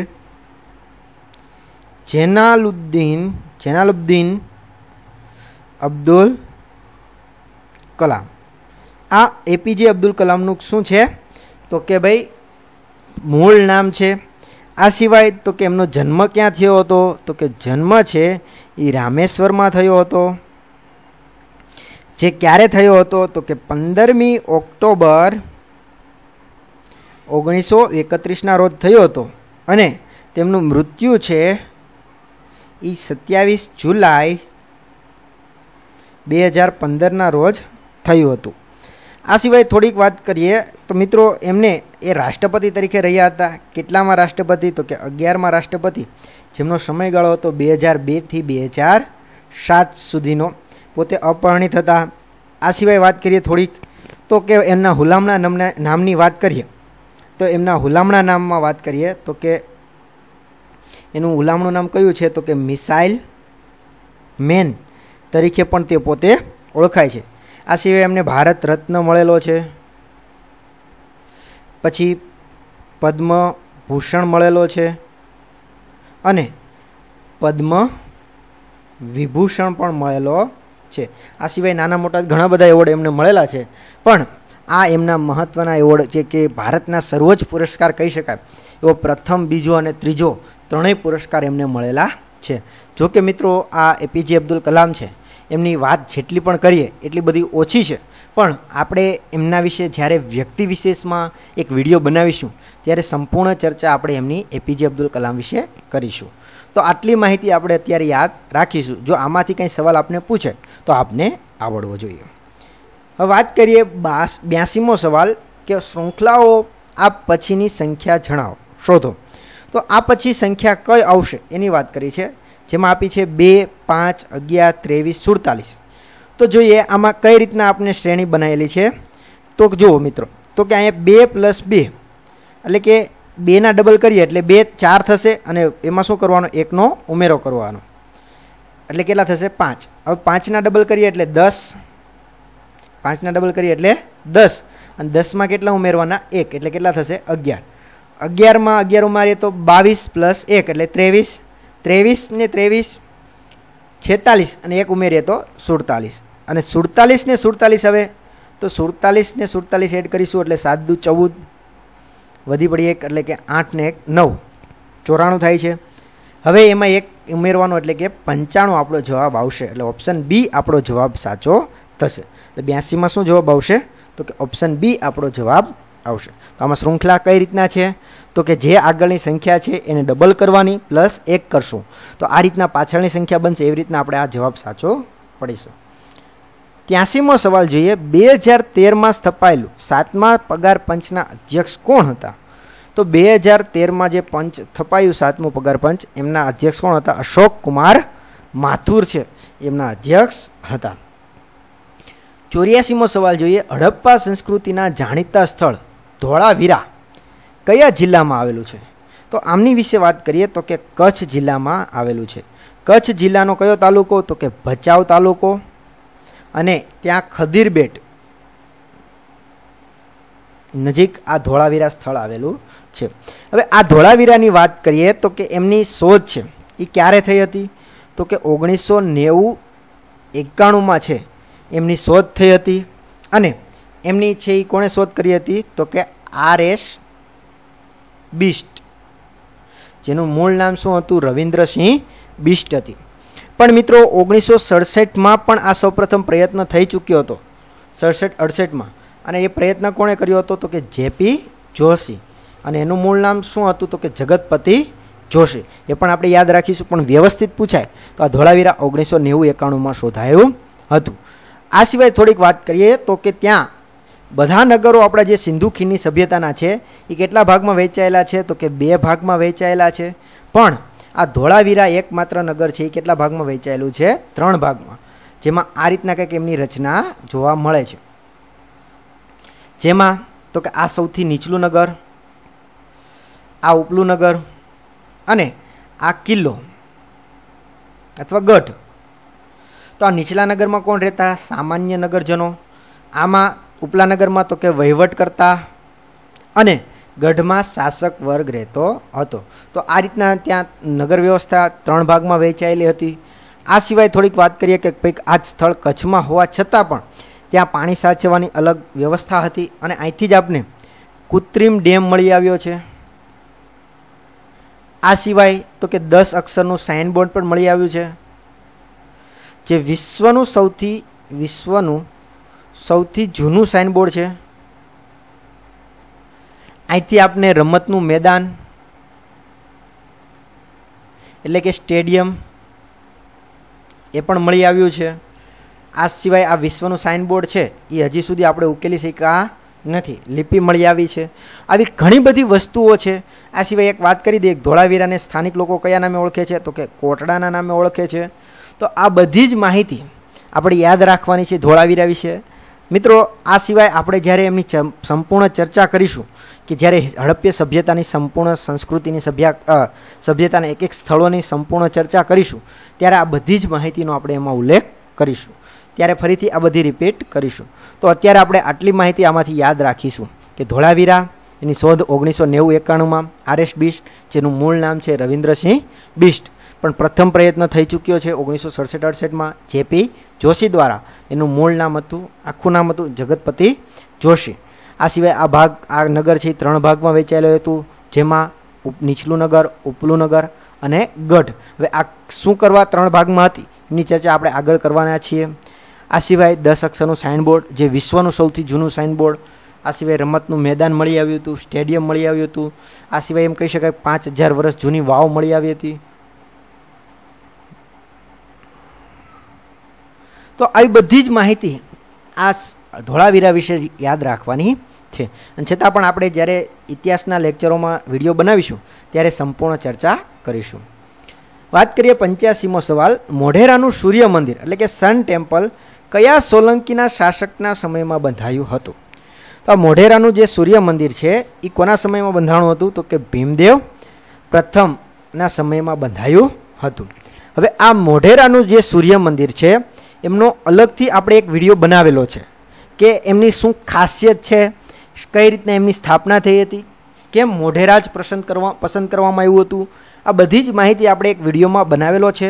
જેનાલુદ્દીન જેનાલુદ્દીન અબ્દુલ કલામ આ એપીજે અબ્દુલ કલામનું શું છે તો કે ભાઈ મૂળ નામ છે આ સિવાય તો કે એમનો જન્મ ક્યાં થયો હતો તો કે જન્મ છે એ રામેશ્વરમાં થયો હતો જે ક્યારે થયો હતો તો કે પંદરમી ઓક્ટોબર ઓગણીસો એકત્રીસના રોજ થયો હતો અને તેમનું મૃત્યુ છે એ સત્યાવીસ જુલાઈ બે હજાર પંદરના રોજ થયું હતું આ સિવાય થોડીક વાત કરીએ તો મિત્રો એમને એ રાષ્ટ્રપતિ તરીકે રહ્યા હતા કેટલામાં રાષ્ટ્રપતિ તો કે અગિયારમાં રાષ્ટ્રપતિ જેમનો સમયગાળો હતો બે હજાર બેથી બે હજાર સાત સુધીનો પોતે અપહરણિત હતા આ સિવાય વાત કરીએ થોડીક તો કે એમના હુલામણા નામના નામની વાત કરીએ તો એમના હુલામણા નામમાં વાત કરીએ તો કે એનું હુલામણું નામ કયું છે તો કે મિસાઇલ મેન તરીકે પણ તે પોતે ઓળખાય છે આ સિવાય એમને ભારત રત્ન મળેલો છે પછી પદ્મ ભૂષણ મળેલો છે અને પદ્મ વિભૂષણ પણ મળેલો છે આ સિવાય નાના મોટા ઘણા બધા એવોર્ડ એમને મળેલા છે પણ આ એમના મહત્ત્વના એવોર્ડ છે કે ભારતના સર્વોચ્ચ પુરસ્કાર કહી શકાય એવો પ્રથમ બીજો અને ત્રીજો ત્રણેય પુરસ્કાર એમને મળેલા છે જો કે મિત્રો આ એપીજે અબ્દુલ કલામ છે એમની વાત જેટલી પણ કરીએ એટલી બધી ઓછી છે પણ આપણે એમના વિશે જ્યારે વ્યક્તિ વિશેષમાં એક વિડીયો બનાવીશું ત્યારે સંપૂર્ણ ચર્ચા આપણે એમની એપીજે અબ્દુલ કલામ વિશે કરીશું તો આટલી માહિતી આપણે અત્યારે યાદ રાખીશું જો આમાંથી કંઈ સવાલ આપને પૂછે તો આપને આવડવો જોઈએ હવે વાત કરીએ બાસ બ્યાસીમો સવાલ કે શૃંખલાઓ આ પછીની સંખ્યા જણાવો શોધો તો આ પછી સંખ્યા કઈ આવશે એની વાત કરી છે જેમાં આપી છે બે પાંચ અગિયાર ત્રેવીસ સુડતાલીસ તો જોઈએ આમાં કઈ રીતના આપણે શ્રેણી બનાવેલી છે તો જુઓ મિત્રો તો કે અહીંયા બે પ્લસ બે એટલે કે બેના ડબલ કરીએ એટલે બે ચાર થશે અને એમાં શું કરવાનો એકનો ઉમેરો કરવાનો એટલે કેટલા થશે પાંચ હવે પાંચના ડબલ કરીએ એટલે દસ પાંચના ડબલ કરીએ એટલે દસ અને દસમાં કેટલા ઉમેરવાના એક એટલે કેટલા થશે અગિયાર અગિયારમાં અગિયાર ઉમારીએ તો બાવીસ પ્લસ એક એટલે ત્રેવીસ ત્રેવીસ ને ત્રેવીસ છેતાલીસ અને એક ઉમેરીએ તો સુડતાલીસ અને સુડતાલીસ ને સુડતાલીસ હવે તો સુડતાલીસ ને સુડતાલીસ એડ કરીશું એટલે સાત દુ ચૌદ વધી પડી એક એટલે કે આઠ ને એક નવ ચોરાણું થાય છે હવે એમાં એક ઉમેરવાનો એટલે કે પંચાણું આપણો જવાબ આવશે એટલે ઓપ્શન બી આપણો જવાબ સાચો થશે એટલે બ્યાસીમાં શું જવાબ આવશે તો કે ઓપ્શન બી આપણો જવાબ આવશે તો આમાં શૃંખલા કઈ રીતના છે તો કે જે આગળની સંખ્યા છે એને ડબલ કરવાની પ્લસ એક કરશું તો આ રીતના પાછળની સંખ્યા બનશે એવી રીતના આપણે આ જવાબ સાચો પડીશું ત્યાસીમો સવાલ જોઈએ બે હજાર તેરમાં સ્થપાયેલું સાતમા પગાર પંચના અધ્યક્ષ કોણ હતા તો બે હજાર તેરમાં જે પંચ થપાયું સાતમું પગાર પંચ એમના અધ્યક્ષ કોણ હતા અશોક કુમાર માથુર છે એમના અધ્યક્ષ હતા ચોર્યાસીમો સવાલ જોઈએ હડપ્પા સંસ્કૃતિના જાણીતા સ્થળ ધોળાવીરા કયા જિલ્લામાં આવેલું છે તો આમની વિશે વાત કરીએ તો કે કચ્છ જિલ્લામાં આવેલું છે કચ્છ જિલ્લાનો કયો તાલુકો તો કે ભચાઉ તાલુકો અને ત્યાં ખદીરબેટ નજીક આ ધોળાવીરા સ્થળ આવેલું છે હવે આ ધોળાવીરાની વાત કરીએ તો કે એમની શોધ છે એ ક્યારે થઈ હતી તો કે ઓગણીસો નેવું એકાણુંમાં છે એમની શોધ થઈ હતી અને એમની છે એ કોણે શોધ કરી હતી તો કે આર એસ બિસ્ટ જેનું મૂળ નામ શું હતું રવિન્દ્રસિંહ બિસ્ટ હતી પણ મિત્રો ઓગણીસો સડસઠમાં પણ આ સૌપ્રથમ પ્રયત્ન થઈ ચૂક્યો હતો સડસઠ અડસઠમાં અને એ પ્રયત્ન કોણે કર્યો હતો તો કે જેપી જોશી અને એનું મૂળ નામ શું હતું તો કે જગતપતિ જોશી એ પણ આપણે યાદ રાખીશું પણ વ્યવસ્થિત પૂછાય તો આ ધોળાવીરા ઓગણીસો નેવું એકાણુંમાં શોધાયું હતું આ સિવાય થોડીક વાત કરીએ તો કે ત્યાં બધા નગરો આપણા જે સિંધુ ખીણની સભ્યતાના છે એ કેટલા ભાગમાં વહેંચાયેલા છે તો કે બે ભાગમાં વહેંચાયેલા છે પણ આ ધોળાવીરા એકમાત્ર નગર છે એ કેટલા ભાગમાં વહેંચાયેલું છે ત્રણ ભાગમાં જેમાં આ રીતના કંઈક એમની રચના જોવા મળે છે જેમાં તો કે આ સૌથી નીચલું નગર આ ઉપલું નગર અને આ કિલ્લો અથવા ગઢ તો આ નીચલા નગરમાં કોણ રહેતા સામાન્ય નગરજનો આમાં ઉપલાનગરમાં તો કે વહીવટ કરતા અને ગઢમાં શાસક વર્ગ રહેતો હતો તો આ રીતના ત્યાં નગર વ્યવસ્થા ત્રણ ભાગમાં વહેંચાયેલી હતી આ સિવાય થોડીક વાત કરીએ કે કંઈક આ સ્થળ કચ્છમાં હોવા છતાં પણ ત્યાં પાણી સાચવવાની અલગ વ્યવસ્થા હતી અને અહીંથી જ આપને કૃત્રિમ ડેમ મળી આવ્યો છે આ સિવાય તો કે દસ અક્ષરનું સાઇનબોર્ડ પણ મળી આવ્યું છે જે વિશ્વનું સૌથી વિશ્વનું સૌથી જૂનું સાઇનબોર્ડ છે અહીંથી આપને રમતનું મેદાન એટલે કે સ્ટેડિયમ એ પણ મળી આવ્યું છે આ સિવાય આ વિશ્વનું સાઇનબોર્ડ છે એ હજી સુધી આપણે ઉકેલી શક્યા નથી લિપિ મળી આવી છે આવી ઘણી બધી વસ્તુઓ છે આ સિવાય એક વાત કરી દઈએ ધોળાવીરાને સ્થાનિક લોકો કયા નામે ઓળખે છે તો કે કોટડાના નામે ઓળખે છે તો આ બધી જ માહિતી આપણે યાદ રાખવાની છે ધોળાવીરા વિશે મિત્રો આ સિવાય આપણે જ્યારે એમની સંપૂર્ણ ચર્ચા કરીશું કે જ્યારે હડપ્ય સભ્યતાની સંપૂર્ણ સંસ્કૃતિની સભ્ય સભ્યતાના એક એક સ્થળોની સંપૂર્ણ ચર્ચા કરીશું ત્યારે આ બધી જ માહિતીનો આપણે એમાં ઉલ્લેખ કરીશું ત્યારે ફરીથી આ બધી રિપીટ કરીશું તો અત્યારે આપણે આટલી માહિતી આમાંથી યાદ રાખીશું કે ધોળાવીરા એની શોધ ઓગણીસો નેવું એકાણુંમાં આર એસ બિસ્ટ જેનું મૂળ નામ છે રવિન્દ્રસિંહ બિસ્ટ પણ પ્રથમ પ્રયત્ન થઈ ચૂક્યો છે ઓગણીસો સડસઠ અડસઠમાં જેપી જોશી દ્વારા એનું મૂળ નામ હતું આખું નામ હતું જગતપતિ જોશી આ સિવાય આ ભાગ આ નગર છે ત્રણ ભાગમાં વહેંચાયેલું હતું જેમાં નીચલું નગર ઉપલું નગર અને ગઢ હવે આ શું કરવા ત્રણ ભાગમાં હતી એની ચર્ચા આપણે આગળ કરવાના છીએ આ સિવાય દસ અક્ષરનું સાઇનબોર્ડ જે વિશ્વનું સૌથી જૂનું સાઇનબોર્ડ આ સિવાય રમતનું મેદાન મળી આવ્યું હતું સ્ટેડિયમ મળી આવ્યું હતું આ સિવાય એમ કહી શકાય પાંચ હજાર વર્ષ જૂની વાવ મળી આવી હતી તો આવી બધી જ માહિતી આ ધોળાવીરા વિશે યાદ રાખવાની છે અને છતાં પણ આપણે જ્યારે ઇતિહાસના લેક્ચરોમાં વિડીયો બનાવીશું ત્યારે સંપૂર્ણ ચર્ચા કરીશું વાત કરીએ પંચ્યાસીમો સવાલ મોઢેરાનું સૂર્ય મંદિર એટલે કે સન ટેમ્પલ કયા સોલંકીના શાસકના સમયમાં બંધાયું હતું તો આ મોઢેરાનું જે સૂર્ય મંદિર છે એ કોના સમયમાં બંધાણું હતું તો કે ભીમદેવ પ્રથમના સમયમાં બંધાયું હતું હવે આ મોઢેરાનું જે સૂર્ય મંદિર છે એમનો અલગથી આપણે એક વિડીયો બનાવેલો છે કે એમની શું ખાસિયત છે કઈ રીતના એમની સ્થાપના થઈ હતી કેમ જ પસંદ કરવા પસંદ કરવામાં આવ્યું હતું આ બધી જ માહિતી આપણે એક વિડીયોમાં બનાવેલો છે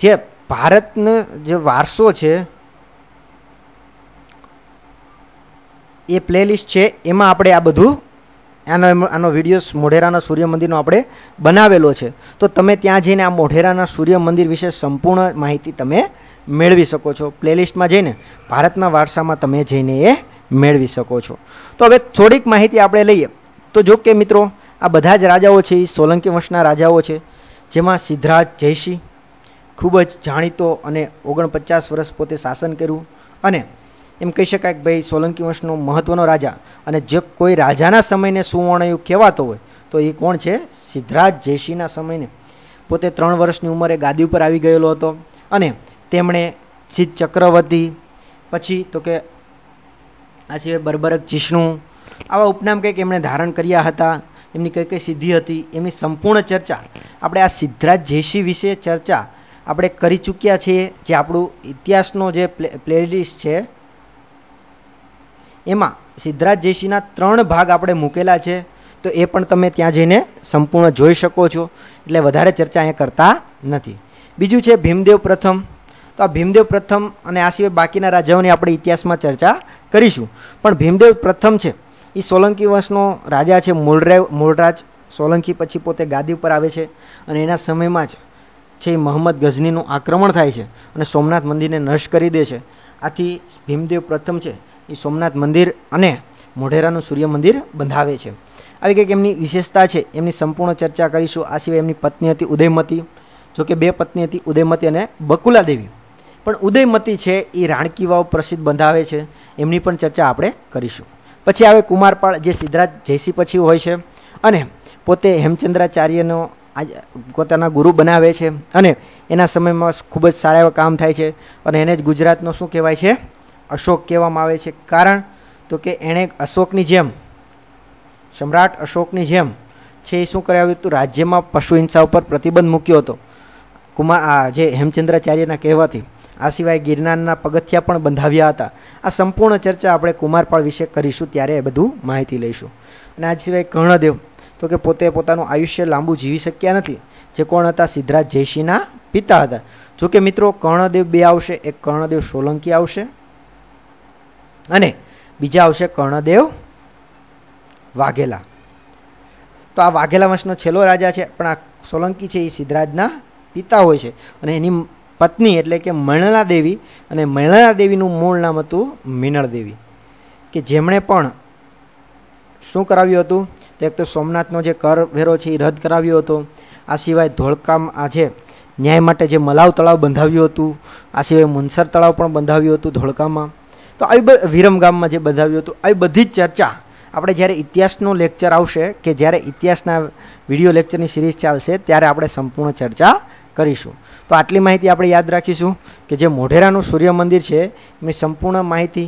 જે ભારતનો જે વારસો છે એ પ્લેલિસ્ટ છે એમાં આપણે આ બધું આનો આનો વિડીયો મોઢેરાના સૂર્ય મંદિરનો આપણે બનાવેલો છે તો તમે ત્યાં જઈને આ મોઢેરાના સૂર્ય મંદિર વિશે સંપૂર્ણ માહિતી તમે મેળવી શકો છો પ્લેલિસ્ટમાં જઈને ભારતના વારસામાં તમે જઈને એ મેળવી શકો છો તો હવે થોડીક માહિતી આપણે લઈએ તો જો કે મિત્રો આ બધા જ રાજાઓ છે એ સોલંકી વંશના રાજાઓ છે જેમાં સિદ્ધરાજ જયસિંહ ખૂબ જ જાણીતો અને ઓગણપચાસ વર્ષ પોતે શાસન કર્યું અને એમ કહી શકાય કે ભાઈ સોલંકી વંશનો મહત્વનો રાજા અને જે કોઈ રાજાના સમયને સુવર્ણયુગ કહેવાતો હોય તો એ કોણ છે સિદ્ધરાજ જયસિંહના સમયને પોતે ત્રણ વર્ષની ઉંમરે ગાદી ઉપર આવી ગયેલો હતો અને તેમણે જીત ચક્રવર્તી પછી તો કે આ સિવાય બર્બરક જિષ્ણુ આવા ઉપનામ કંઈક એમણે ધારણ કર્યા હતા એમની કઈ કઈ સિદ્ધિ હતી એમની સંપૂર્ણ ચર્ચા આપણે આ સિદ્ધરાજ જયસિંહ વિશે ચર્ચા આપણે કરી ચૂક્યા છીએ જે આપણું ઇતિહાસનો જે પ્લે પ્લેલિસ્ટ છે એમાં સિદ્ધરાજ જયસિંહના ત્રણ ભાગ આપણે મૂકેલા છે તો એ પણ તમે ત્યાં જઈને સંપૂર્ણ જોઈ શકો છો એટલે વધારે ચર્ચા અહીંયા કરતા નથી બીજું છે ભીમદેવ પ્રથમ તો આ ભીમદેવ પ્રથમ અને આ સિવાય બાકીના રાજાઓની આપણે ઇતિહાસમાં ચર્ચા કરીશું પણ ભીમદેવ પ્રથમ છે એ સોલંકી વંશનો રાજા છે મૂળરાવ મૂળરાજ સોલંકી પછી પોતે ગાદી ઉપર આવે છે અને એના સમયમાં જ છે એ મોહમ્મદ ગઝનીનું આક્રમણ થાય છે અને સોમનાથ મંદિરને નષ્ટ કરી દે છે આથી ભીમદેવ પ્રથમ છે એ સોમનાથ મંદિર અને મોઢેરાનું સૂર્ય મંદિર બંધાવે છે આવી કંઈક એમની વિશેષતા છે એમની સંપૂર્ણ ચર્ચા કરીશું આ સિવાય એમની પત્ની હતી ઉદયમતી જો કે બે પત્ની હતી ઉદયમતી અને બકુલા દેવી પણ ઉદયમતી છે એ રાણકી વાવ પ્રસિદ્ધ બંધાવે છે એમની પણ ચર્ચા આપણે કરીશું પછી આવે કુમારપાળ જે સિદ્ધરાજ જયસિંહ પછી હોય છે અને પોતે હેમચંદ્રાચાર્યનો આજ પોતાના ગુરુ બનાવે છે અને એના સમયમાં ખૂબ જ સારા એવા કામ થાય છે અને એને જ ગુજરાતનો શું કહેવાય છે અશોક કહેવામાં આવે છે કારણ તો કે એણે અશોકની જેમ સમ્રાટ અશોકની જેમ છે એ શું કરાવ્યું હતું રાજ્યમાં પશુ હિંસા ઉપર પ્રતિબંધ મૂક્યો હતો કુમાર જે હેમચંદ્રાચાર્યના કહેવાથી આ સિવાય ગિરનારના પગથિયા પણ બંધાવ્યા હતા આ સંપૂર્ણ ચર્ચા આપણે કુમારપાળ વિશે કરીશું ત્યારે એ બધું માહિતી લઈશું અને આ સિવાય કર્ણદેવ તો કે પોતે પોતાનું આયુષ્ય લાંબુ જીવી શક્યા નથી જે કોણ હતા સિદ્ધરાજ જયસિંહના પિતા હતા જો કે મિત્રો કર્ણદેવ બે આવશે એક કર્ણદેવ સોલંકી આવશે અને બીજા આવશે કર્ણદેવ વાઘેલા તો આ વાઘેલા વંશનો છેલ્લો રાજા છે પણ આ સોલંકી છે એ સિદ્ધરાજના પિતા હોય છે અને એની પત્ની એટલે કે મણલા દેવી અને મણલા દેવીનું મૂળ નામ હતું મીનળ દેવી કે જેમણે પણ શું કરાવ્યું હતું તો એક તો સોમનાથનો જે કર વેરો છે એ રદ કરાવ્યો હતો આ સિવાય ધોળકામ આજે ન્યાય માટે જે મલાવ તળાવ બંધાવ્યું હતું આ સિવાય મુનસર તળાવ પણ બંધાવ્યું હતું ધોળકામાં તો આવી વિરમગામમાં જે બંધાવ્યું હતું આવી બધી જ ચર્ચા આપણે જ્યારે ઇતિહાસનો લેક્ચર આવશે કે જ્યારે ઇતિહાસના વિડીયો લેક્ચરની સિરીઝ ચાલશે ત્યારે આપણે સંપૂર્ણ ચર્ચા કરીશું તો આટલી માહિતી આપણે યાદ રાખીશું કે જે મોઢેરાનું સૂર્ય મંદિર છે એની સંપૂર્ણ માહિતી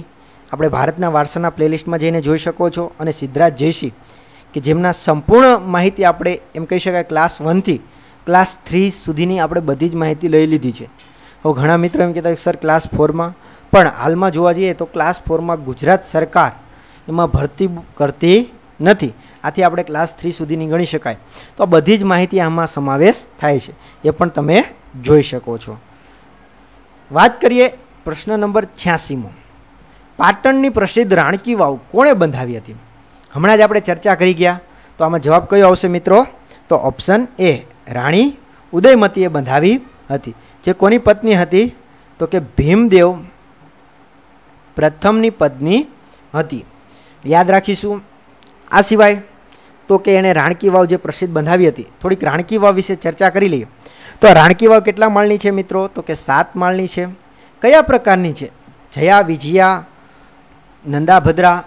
આપણે ભારતના વારસાના પ્લેલિસ્ટમાં જઈને જોઈ શકો છો અને સિદ્ધરાજ જયસિંહ કે જેમના સંપૂર્ણ માહિતી આપણે એમ કહી શકાય ક્લાસ વનથી ક્લાસ થ્રી સુધીની આપણે બધી જ માહિતી લઈ લીધી છે હવે ઘણા મિત્રો એમ કહેતા સર ક્લાસ ફોરમાં પણ હાલમાં જોવા જઈએ તો ક્લાસ ફોરમાં ગુજરાત સરકાર એમાં ભરતી કરતી નથી આથી આપણે ક્લાસ થ્રી સુધીની ગણી શકાય તો બધી જ માહિતી આમાં સમાવેશ થાય છે એ પણ તમે જોઈ શકો છો વાત કરીએ પ્રશ્ન નંબર છ્યાસીમો પાટણની પ્રસિદ્ધ રાણકી વાવ કોણે બંધાવી હતી હમણાં જ આપણે ચર્ચા કરી ગયા તો આમાં જવાબ કયો આવશે મિત્રો તો ઓપ્શન એ રાણી ઉદયમતીએ બંધાવી હતી જે કોની પત્ની હતી તો કે ભીમદેવ પ્રથમની પત્ની હતી યાદ રાખીશું આ સિવાય તો કે એણે રાણકી વાવ જે પ્રસિદ્ધ બંધાવી હતી થોડીક રાણકી વાવ વિશે ચર્ચા કરી લઈએ તો રાણકી વાવ કેટલા માળની છે મિત્રો તો કે સાત માળની છે કયા પ્રકારની છે જયા વિજયા નંદાભદ્રા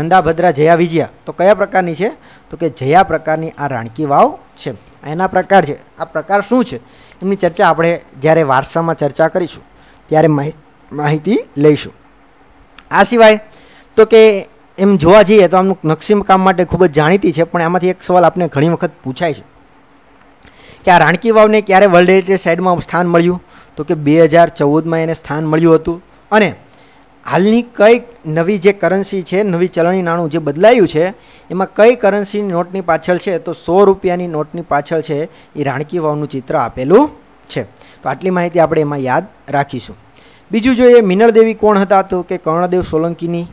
નંદાભદ્રા જયા વિજયા તો કયા પ્રકારની છે તો કે જયા પ્રકારની આ રાણકી વાવ છે એના પ્રકાર છે આ પ્રકાર શું છે એમની ચર્ચા આપણે જ્યારે વારસામાં ચર્ચા કરીશું ત્યારે માહિતી લઈશું આ સિવાય તો કે એમ જોવા જઈએ તો આમ નકશીમ કામ માટે ખૂબ જ જાણીતી છે પણ આમાંથી એક સવાલ આપને ઘણી વખત પૂછાય છે કે આ રાણકી વાવને ક્યારે વર્લ્ડ હેરિટેજ સાઇટમાં સ્થાન મળ્યું તો કે બે હજાર ચૌદમાં એને સ્થાન મળ્યું હતું અને હાલની કઈ નવી જે કરન્સી છે નવી ચલણી નાણું જે બદલાયું છે એમાં કઈ કરન્સીની નોટની પાછળ છે તો સો રૂપિયાની નોટની પાછળ છે એ રાણકી વાવનું ચિત્ર આપેલું છે તો આટલી માહિતી આપણે એમાં યાદ રાખીશું બીજું જોઈએ મિનળદેવી કોણ હતા તો કે કર્ણદેવ સોલંકીની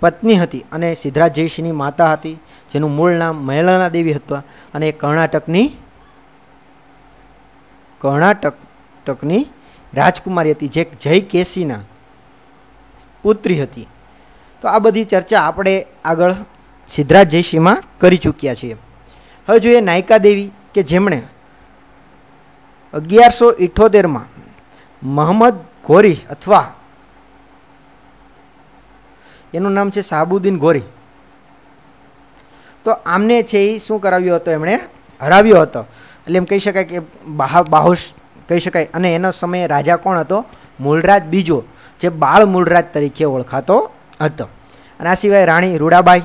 પત્ની હતી અને સિદ્ધરાજ જયસિંહની માતા હતી જેનું મૂળ નામ મહેલાના દેવી હતા અને એ કર્ણાટકની કર્ણાટકની રાજકુમારી હતી જે જય કેસીના પુત્રી હતી તો આ બધી ચર્ચા આપણે આગળ સિદ્ધરાજ જયસિંહમાં કરી ચૂક્યા છીએ હવે જોઈએ નાયકા દેવી કે જેમણે અગિયારસો ઇઠોતેરમાં મહંમદ ઘોરી અથવા એનું નામ છે સાબુદ્દીન ગોરી તો આમને છે એ શું કરાવ્યો હતો એમણે હરાવ્યો હતો એટલે એમ કહી શકાય કે બાહ બાહુશ કહી શકાય અને એનો સમય રાજા કોણ હતો મૂળરાજ બીજો જે બાળ મૂળરાજ તરીકે ઓળખાતો હતો અને આ સિવાય રાણી રૂડાબાઈ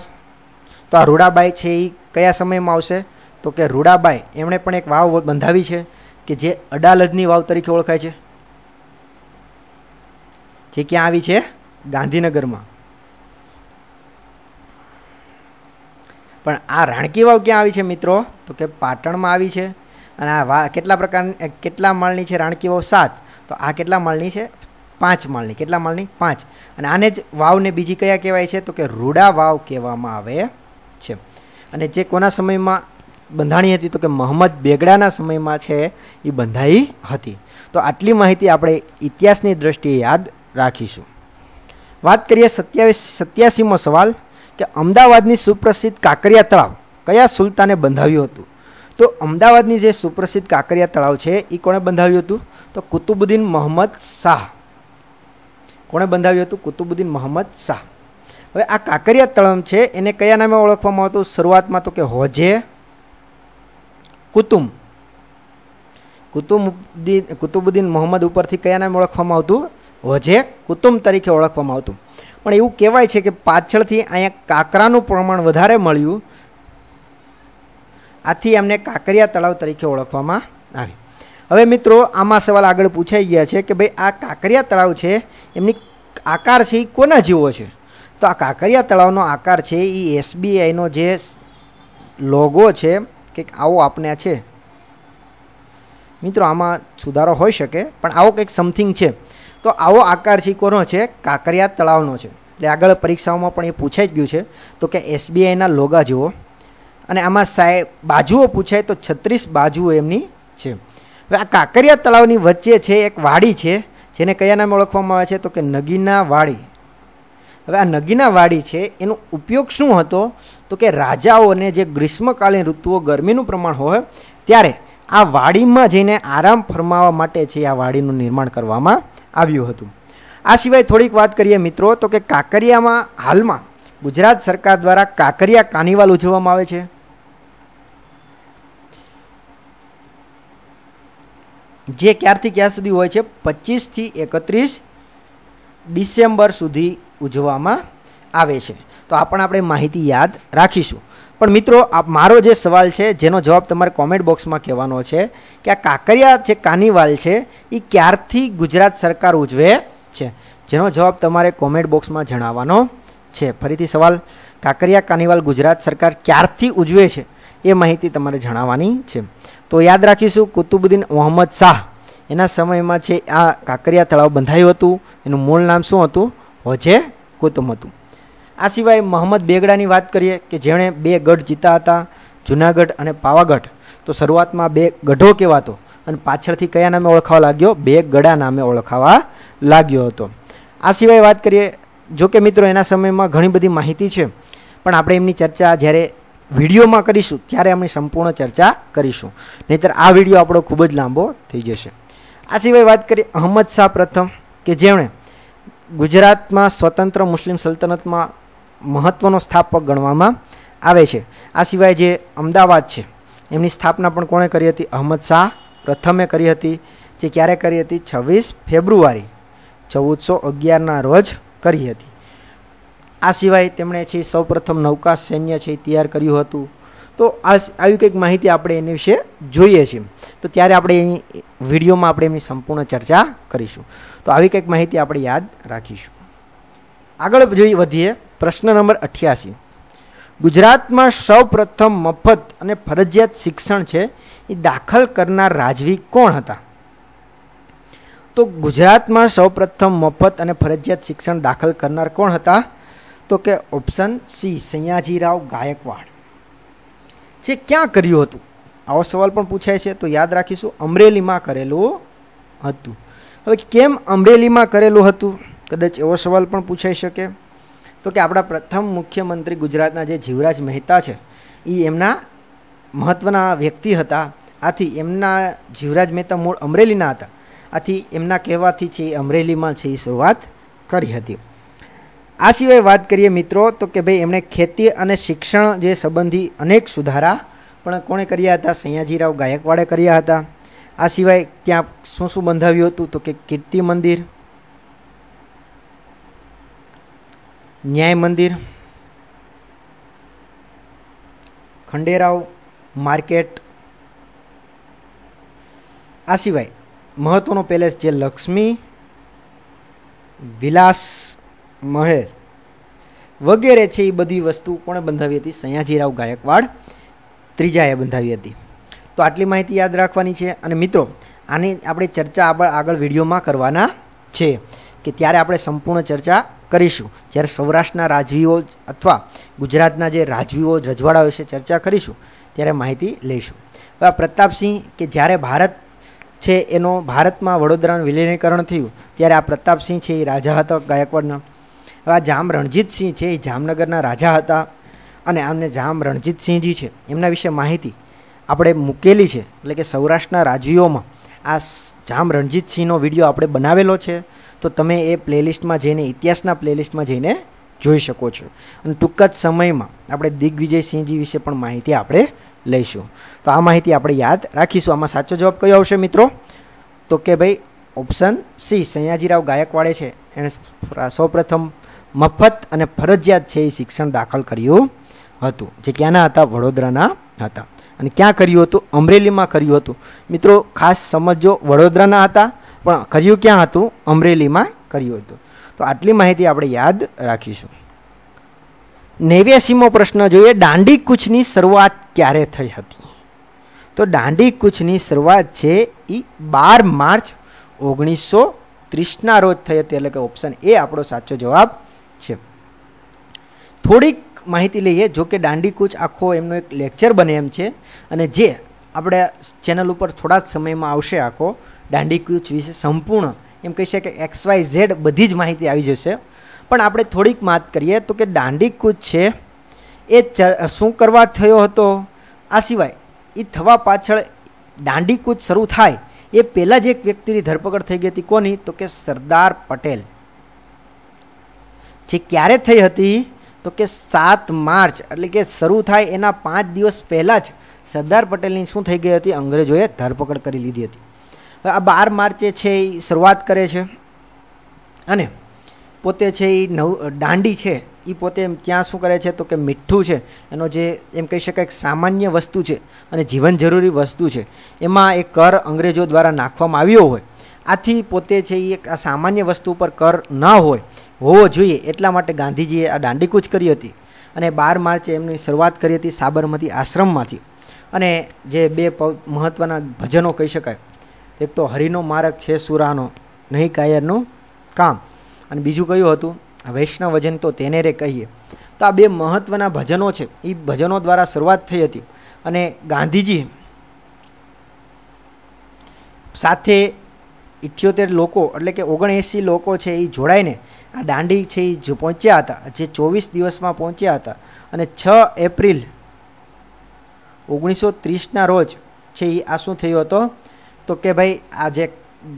તો આ રૂડાબાઈ છે એ કયા સમયમાં આવશે તો કે રૂડાબાઈ એમણે પણ એક વાવ બંધાવી છે કે જે અડાલજની વાવ તરીકે ઓળખાય છે જે ક્યાં આવી છે ગાંધીનગરમાં પણ આ રાણકી વાવ ક્યાં આવી છે મિત્રો તો કે પાટણમાં આવી છે અને આ વા કેટલા પ્રકારની કેટલા માળની છે રાણકી વાવ સાત તો આ કેટલા માળની છે પાંચ માળની કેટલા માળની પાંચ અને આને જ વાવને બીજી કયા કહેવાય છે તો કે રૂડા વાવ કહેવામાં આવે છે અને જે કોના સમયમાં બંધાણી હતી તો કે મોહમ્મદ બેગડાના સમયમાં છે એ બંધાઈ હતી તો આટલી માહિતી આપણે ઇતિહાસની દ્રષ્ટિએ યાદ રાખીશું વાત કરીએ સત્યાવીસ સત્યાસીમો સવાલ કે અમદાવાદની સુપ્રસિદ્ધ કાંકરિયા તળાવ કયા સુલતાને બંધાવ્યું હતું તો અમદાવાદની જે સુપ્રસિદ્ધ કાંકરિયા તળાવ છે એ કોણે બંધાવ્યું હતું તો કુતુબુદ્દીન મોહમ્મદ શાહ કોણે બંધાવ્યું હતું કુતુબુદ્દીન મોહમ્મદ શાહ હવે આ કાંકરિયા તળાવ છે એને કયા નામે ઓળખવામાં આવતું શરૂઆતમાં તો કે હોજે કુતુમ કુતુબુદ્દીન કુતુબુદ્દીન મોહમ્મદ ઉપરથી કયા નામે ઓળખવામાં આવતું હોજે કુતુમ તરીકે ઓળખવામાં આવતું પણ એવું કહેવાય છે કે પાછળથી અહીંયા કાંકરાનું પ્રમાણ વધારે મળ્યું આથી એમને કાંકરિયા તળાવ તરીકે ઓળખવામાં આવે હવે મિત્રો આમાં સવાલ આગળ પૂછાઈ ગયા છે કે ભાઈ આ કાંકરિયા તળાવ છે એમની આકાર છે એ કોના જેવો છે તો આ કાંકરિયા તળાવનો આકાર છે એ એસબીઆઈનો જે લોગો છે કે આવો આપને છે મિત્રો આમાં સુધારો હોઈ શકે પણ આવો કંઈક સમથિંગ છે તો આવો આકાર છે છે કાંકરિયા તળાવનો છે એટલે આગળ પરીક્ષાઓમાં પણ એ પૂછાઈ જ ગયું છે તો કે એસબીઆઈના લોગા જુઓ અને આમાં સાહેબ બાજુઓ પૂછાય તો છત્રીસ બાજુઓ એમની છે હવે આ કાંકરિયા તળાવની વચ્ચે છે એક વાડી છે જેને કયા નામે ઓળખવામાં આવે છે તો કે નગીના વાડી હવે આ નગીના વાડી છે એનો ઉપયોગ શું હતો તો કે રાજાઓને જે ગ્રીષ્મકાલીન ઋતુઓ ગરમીનું પ્રમાણ હોય ત્યારે આ વાડીમાં જઈને આરામ ફરમાવા માટે છે આ વાડીનું નિર્માણ કરવામાં આવ્યું હતું આ સિવાય થોડીક વાત કરીએ મિત્રો તો કે કાંકરિયામાં હાલમાં ગુજરાત સરકાર દ્વારા કાંકરિયા કાર્નિવાલ ઉજવવામાં આવે છે જે ક્યારથી ક્યાં સુધી હોય છે પચીસથી એકત્રીસ ડિસેમ્બર સુધી ઉજવવામાં આવે છે તો આ પણ આપણે માહિતી યાદ રાખીશું પણ મિત્રો આ મારો જે સવાલ છે જેનો જવાબ તમારે કોમેન્ટ બોક્સમાં કહેવાનો છે કે આ કાંકરિયા જે કાર્નિવાલ છે એ ક્યારથી ગુજરાત સરકાર ઉજવે છે જેનો જવાબ તમારે કોમેન્ટ બોક્સમાં જણાવવાનો છે ફરીથી સવાલ કાંકરિયા કાર્નિવાલ ગુજરાત સરકાર ક્યારથી ઉજવે છે એ માહિતી તમારે જણાવવાની છે તો યાદ રાખીશું કુતુબુદ્દીન મોહમ્મદ શાહ એના સમયમાં છે આ કાંકરિયા તળાવ બંધાયું હતું એનું મૂળ નામ શું હતું હોજે કુતુમ હતું આ સિવાય મોહમ્મદ બેગડાની વાત કરીએ કે જેણે બે ગઢ જીતા હતા જુનાગઢ અને પાવાગઢ તો શરૂઆતમાં બે ગઢો કહેવાતો અને પાછળથી કયા નામે ઓળખાવા લાગ્યો બે ગડા નામે ઓળખાવા લાગ્યો હતો આ સિવાય વાત કરીએ જો કે મિત્રો એના સમયમાં ઘણી બધી માહિતી છે પણ આપણે એમની ચર્ચા જ્યારે વિડીયોમાં કરીશું ત્યારે એમની સંપૂર્ણ ચર્ચા કરીશું નહીતર આ વિડીયો આપણો ખૂબ જ લાંબો થઈ જશે આ સિવાય વાત કરીએ અહમદ શાહ પ્રથમ કે જેમણે ગુજરાતમાં સ્વતંત્ર મુસ્લિમ સલ્તનતમાં મહત્ત્વનો સ્થાપક ગણવામાં આવે છે આ સિવાય જે અમદાવાદ છે એમની સ્થાપના પણ કોણે કરી હતી અહમદ શાહ પ્રથમે કરી હતી જે ક્યારે કરી હતી છવ્વીસ ફેબ્રુઆરી ચૌદસો અગિયારના રોજ કરી હતી આ સિવાય તેમણે છે સૌપ્રથમ નૌકા સૈન્ય છે તૈયાર કર્યું હતું તો આ આવી કંઈક માહિતી આપણે એની વિશે જોઈએ છીએ તો ત્યારે આપણે એની વિડીયોમાં આપણે એમની સંપૂર્ણ ચર્ચા કરીશું તો આવી કંઈક માહિતી આપણે યાદ રાખીશું આગળ જોઈ વધીએ પ્રશ્ન નંબર અઠ્યાસી ગુજરાતમાં સૌ પ્રથમ મફત અને ફરજિયાત શિક્ષણ છે એ દાખલ કરનાર રાજવી કોણ હતા તો ગુજરાતમાં સૌ પ્રથમ મફત અને ફરજિયાત શિક્ષણ દાખલ કરનાર કોણ હતા તો કે ઓપ્શન સી સયાજીરાવ ગાયકવાડ જે ક્યાં કર્યું હતું આવો સવાલ પણ પૂછાય છે તો યાદ રાખીશું અમરેલીમાં કરેલું હતું હવે કેમ અમરેલીમાં કરેલું હતું કદાચ એવો સવાલ પણ પૂછાઈ શકે તો કે આપણા પ્રથમ મુખ્યમંત્રી ગુજરાતના જે જીવરાજ મહેતા છે એ એમના મહત્ત્વના વ્યક્તિ હતા આથી એમના જીવરાજ મહેતા મૂળ અમરેલીના હતા આથી એમના કહેવાથી છે એ અમરેલીમાં છે એ શરૂઆત કરી હતી આ સિવાય વાત કરીએ મિત્રો તો કે ભાઈ એમણે ખેતી અને શિક્ષણ જે સંબંધી અનેક સુધારા પણ કોણે કર્યા હતા સયાજીરાવ ગાયકવાડે કર્યા હતા આ સિવાય ત્યાં શું શું બંધાવ્યું હતું તો કે કીર્તિ મંદિર ન્યાય મંદિર ખંડેરાવ માર્કેટ આ સિવાય મહત્વનો પેલેસ જે લક્ષ્મી વિલાસ મહેર વગેરે છે એ બધી વસ્તુ કોણે બંધાવી હતી સયાજીરાવ ગાયકવાડ ત્રીજાએ બંધાવી હતી તો આટલી માહિતી યાદ રાખવાની છે અને મિત્રો આની આપણે ચર્ચા આગળ આગળ વિડીયોમાં કરવાના છે કે ત્યારે આપણે સંપૂર્ણ ચર્ચા કરીશું જ્યારે સૌરાષ્ટ્રના રાજવીઓ અથવા ગુજરાતના જે રાજવીઓ રજવાડાઓ વિશે ચર્ચા કરીશું ત્યારે માહિતી લઈશું હવે આ પ્રતાપસિંહ કે જ્યારે ભારત છે એનો ભારતમાં વડોદરાનું વિલીનીકરણ થયું ત્યારે આ પ્રતાપસિંહ છે એ રાજા હતા ગાયકવાડના હવે આ જામ રણજીતસિંહ છે એ જામનગરના રાજા હતા અને આમને જામ રણજીતસિંહજી છે એમના વિશે માહિતી આપણે મૂકેલી છે એટલે કે સૌરાષ્ટ્રના રાજવીઓમાં આ જામ રણજીતસિંહનો વિડીયો આપણે બનાવેલો છે તો તમે એ પ્લેલિસ્ટમાં જઈને ઇતિહાસના પ્લેલિસ્ટમાં જઈને જોઈ શકો છો અને ટૂંક જ સમયમાં આપણે દિગ્વિજયસિંહજી વિશે પણ માહિતી આપણે લઈશું તો આ માહિતી આપણે યાદ રાખીશું આમાં સાચો જવાબ કયો આવશે મિત્રો તો કે ભાઈ ઓપ્શન સી સયાજીરાવ ગાયકવાડે છે એણે સૌપ્રથમ મફત અને ફરજિયાત છે એ શિક્ષણ દાખલ કર્યું હતું જે ક્યાંના હતા વડોદરાના હતા અને ક્યાં કર્યું હતું અમરેલીમાં કર્યું હતું મિત્રો ખાસ સમજો વડોદરાના હતા પણ કર્યું ક્યાં હતું અમરેલીમાં કર્યું હતું તો આટલી માહિતી આપણે યાદ રાખીશું નેવ્યાસીમો પ્રશ્ન જોઈએ દાંડી કૂચની શરૂઆત ક્યારે થઈ હતી તો દાંડી કૂચની શરૂઆત છે એ બાર માર્ચ ઓગણીસો ત્રીસના રોજ થઈ હતી એટલે કે ઓપ્શન એ આપણો સાચો જવાબ છે થોડીક માહિતી લઈએ જો કે દાંડી આખો એમનો એક લેક્ચર બને એમ છે અને જે આપણે ચેનલ ઉપર થોડા જ સમયમાં આવશે આખો દાંડી કૂચ વિશે સંપૂર્ણ એમ કહી શકાય કે એક્સ વાય ઝેડ બધી જ માહિતી આવી જશે પણ આપણે થોડીક વાત કરીએ તો કે દાંડીકૂચ છે એ ચ શું કરવા થયો હતો આ સિવાય એ થવા પાછળ દાંડી કૂચ શરૂ થાય એ પહેલાં જ એક વ્યક્તિની ધરપકડ થઈ ગઈ હતી કોની તો કે સરદાર પટેલ જે ક્યારે થઈ હતી તો કે સાત માર્ચ એટલે કે શરૂ થાય એના પાંચ દિવસ પહેલાં જ સરદાર પટેલની શું થઈ ગઈ હતી અંગ્રેજોએ ધરપકડ કરી લીધી હતી આ બાર માર્ચે છે એ શરૂઆત કરે છે અને પોતે છે એ નવ દાંડી છે એ પોતે ત્યાં શું કરે છે તો કે મીઠું છે એનો જે એમ કહી શકાય સામાન્ય વસ્તુ છે અને જીવન જરૂરી વસ્તુ છે એમાં એ કર અંગ્રેજો દ્વારા નાખવામાં આવ્યો હોય આથી પોતે છે એ આ સામાન્ય વસ્તુ પર કર ન હોય હોવો જોઈએ એટલા માટે ગાંધીજીએ આ દાંડીકૂચ કરી હતી અને બાર માર્ચે એમની શરૂઆત કરી હતી સાબરમતી આશ્રમમાંથી અને જે બે મહત્ત્વના ભજનો કહી શકાય એક તો હરિનો મારક છે સુરાનો નહીં કાયરનું કામ અને બીજું કયું હતું વૈષ્ણવ ભજન તો તેને રે કહીએ તો આ બે મહત્ત્વના ભજનો છે એ ભજનો દ્વારા શરૂઆત થઈ હતી અને ગાંધીજી સાથે ઇઠ્યોતેર લોકો એટલે કે ઓગણએંસી લોકો છે એ જોડાઈને આ દાંડી છે એ પહોંચ્યા હતા જે ચોવીસ દિવસમાં પહોંચ્યા હતા અને છ એપ્રિલ ઓગણીસો ત્રીસના રોજ છે એ આ શું થયો હતો તો કે ભાઈ આ જે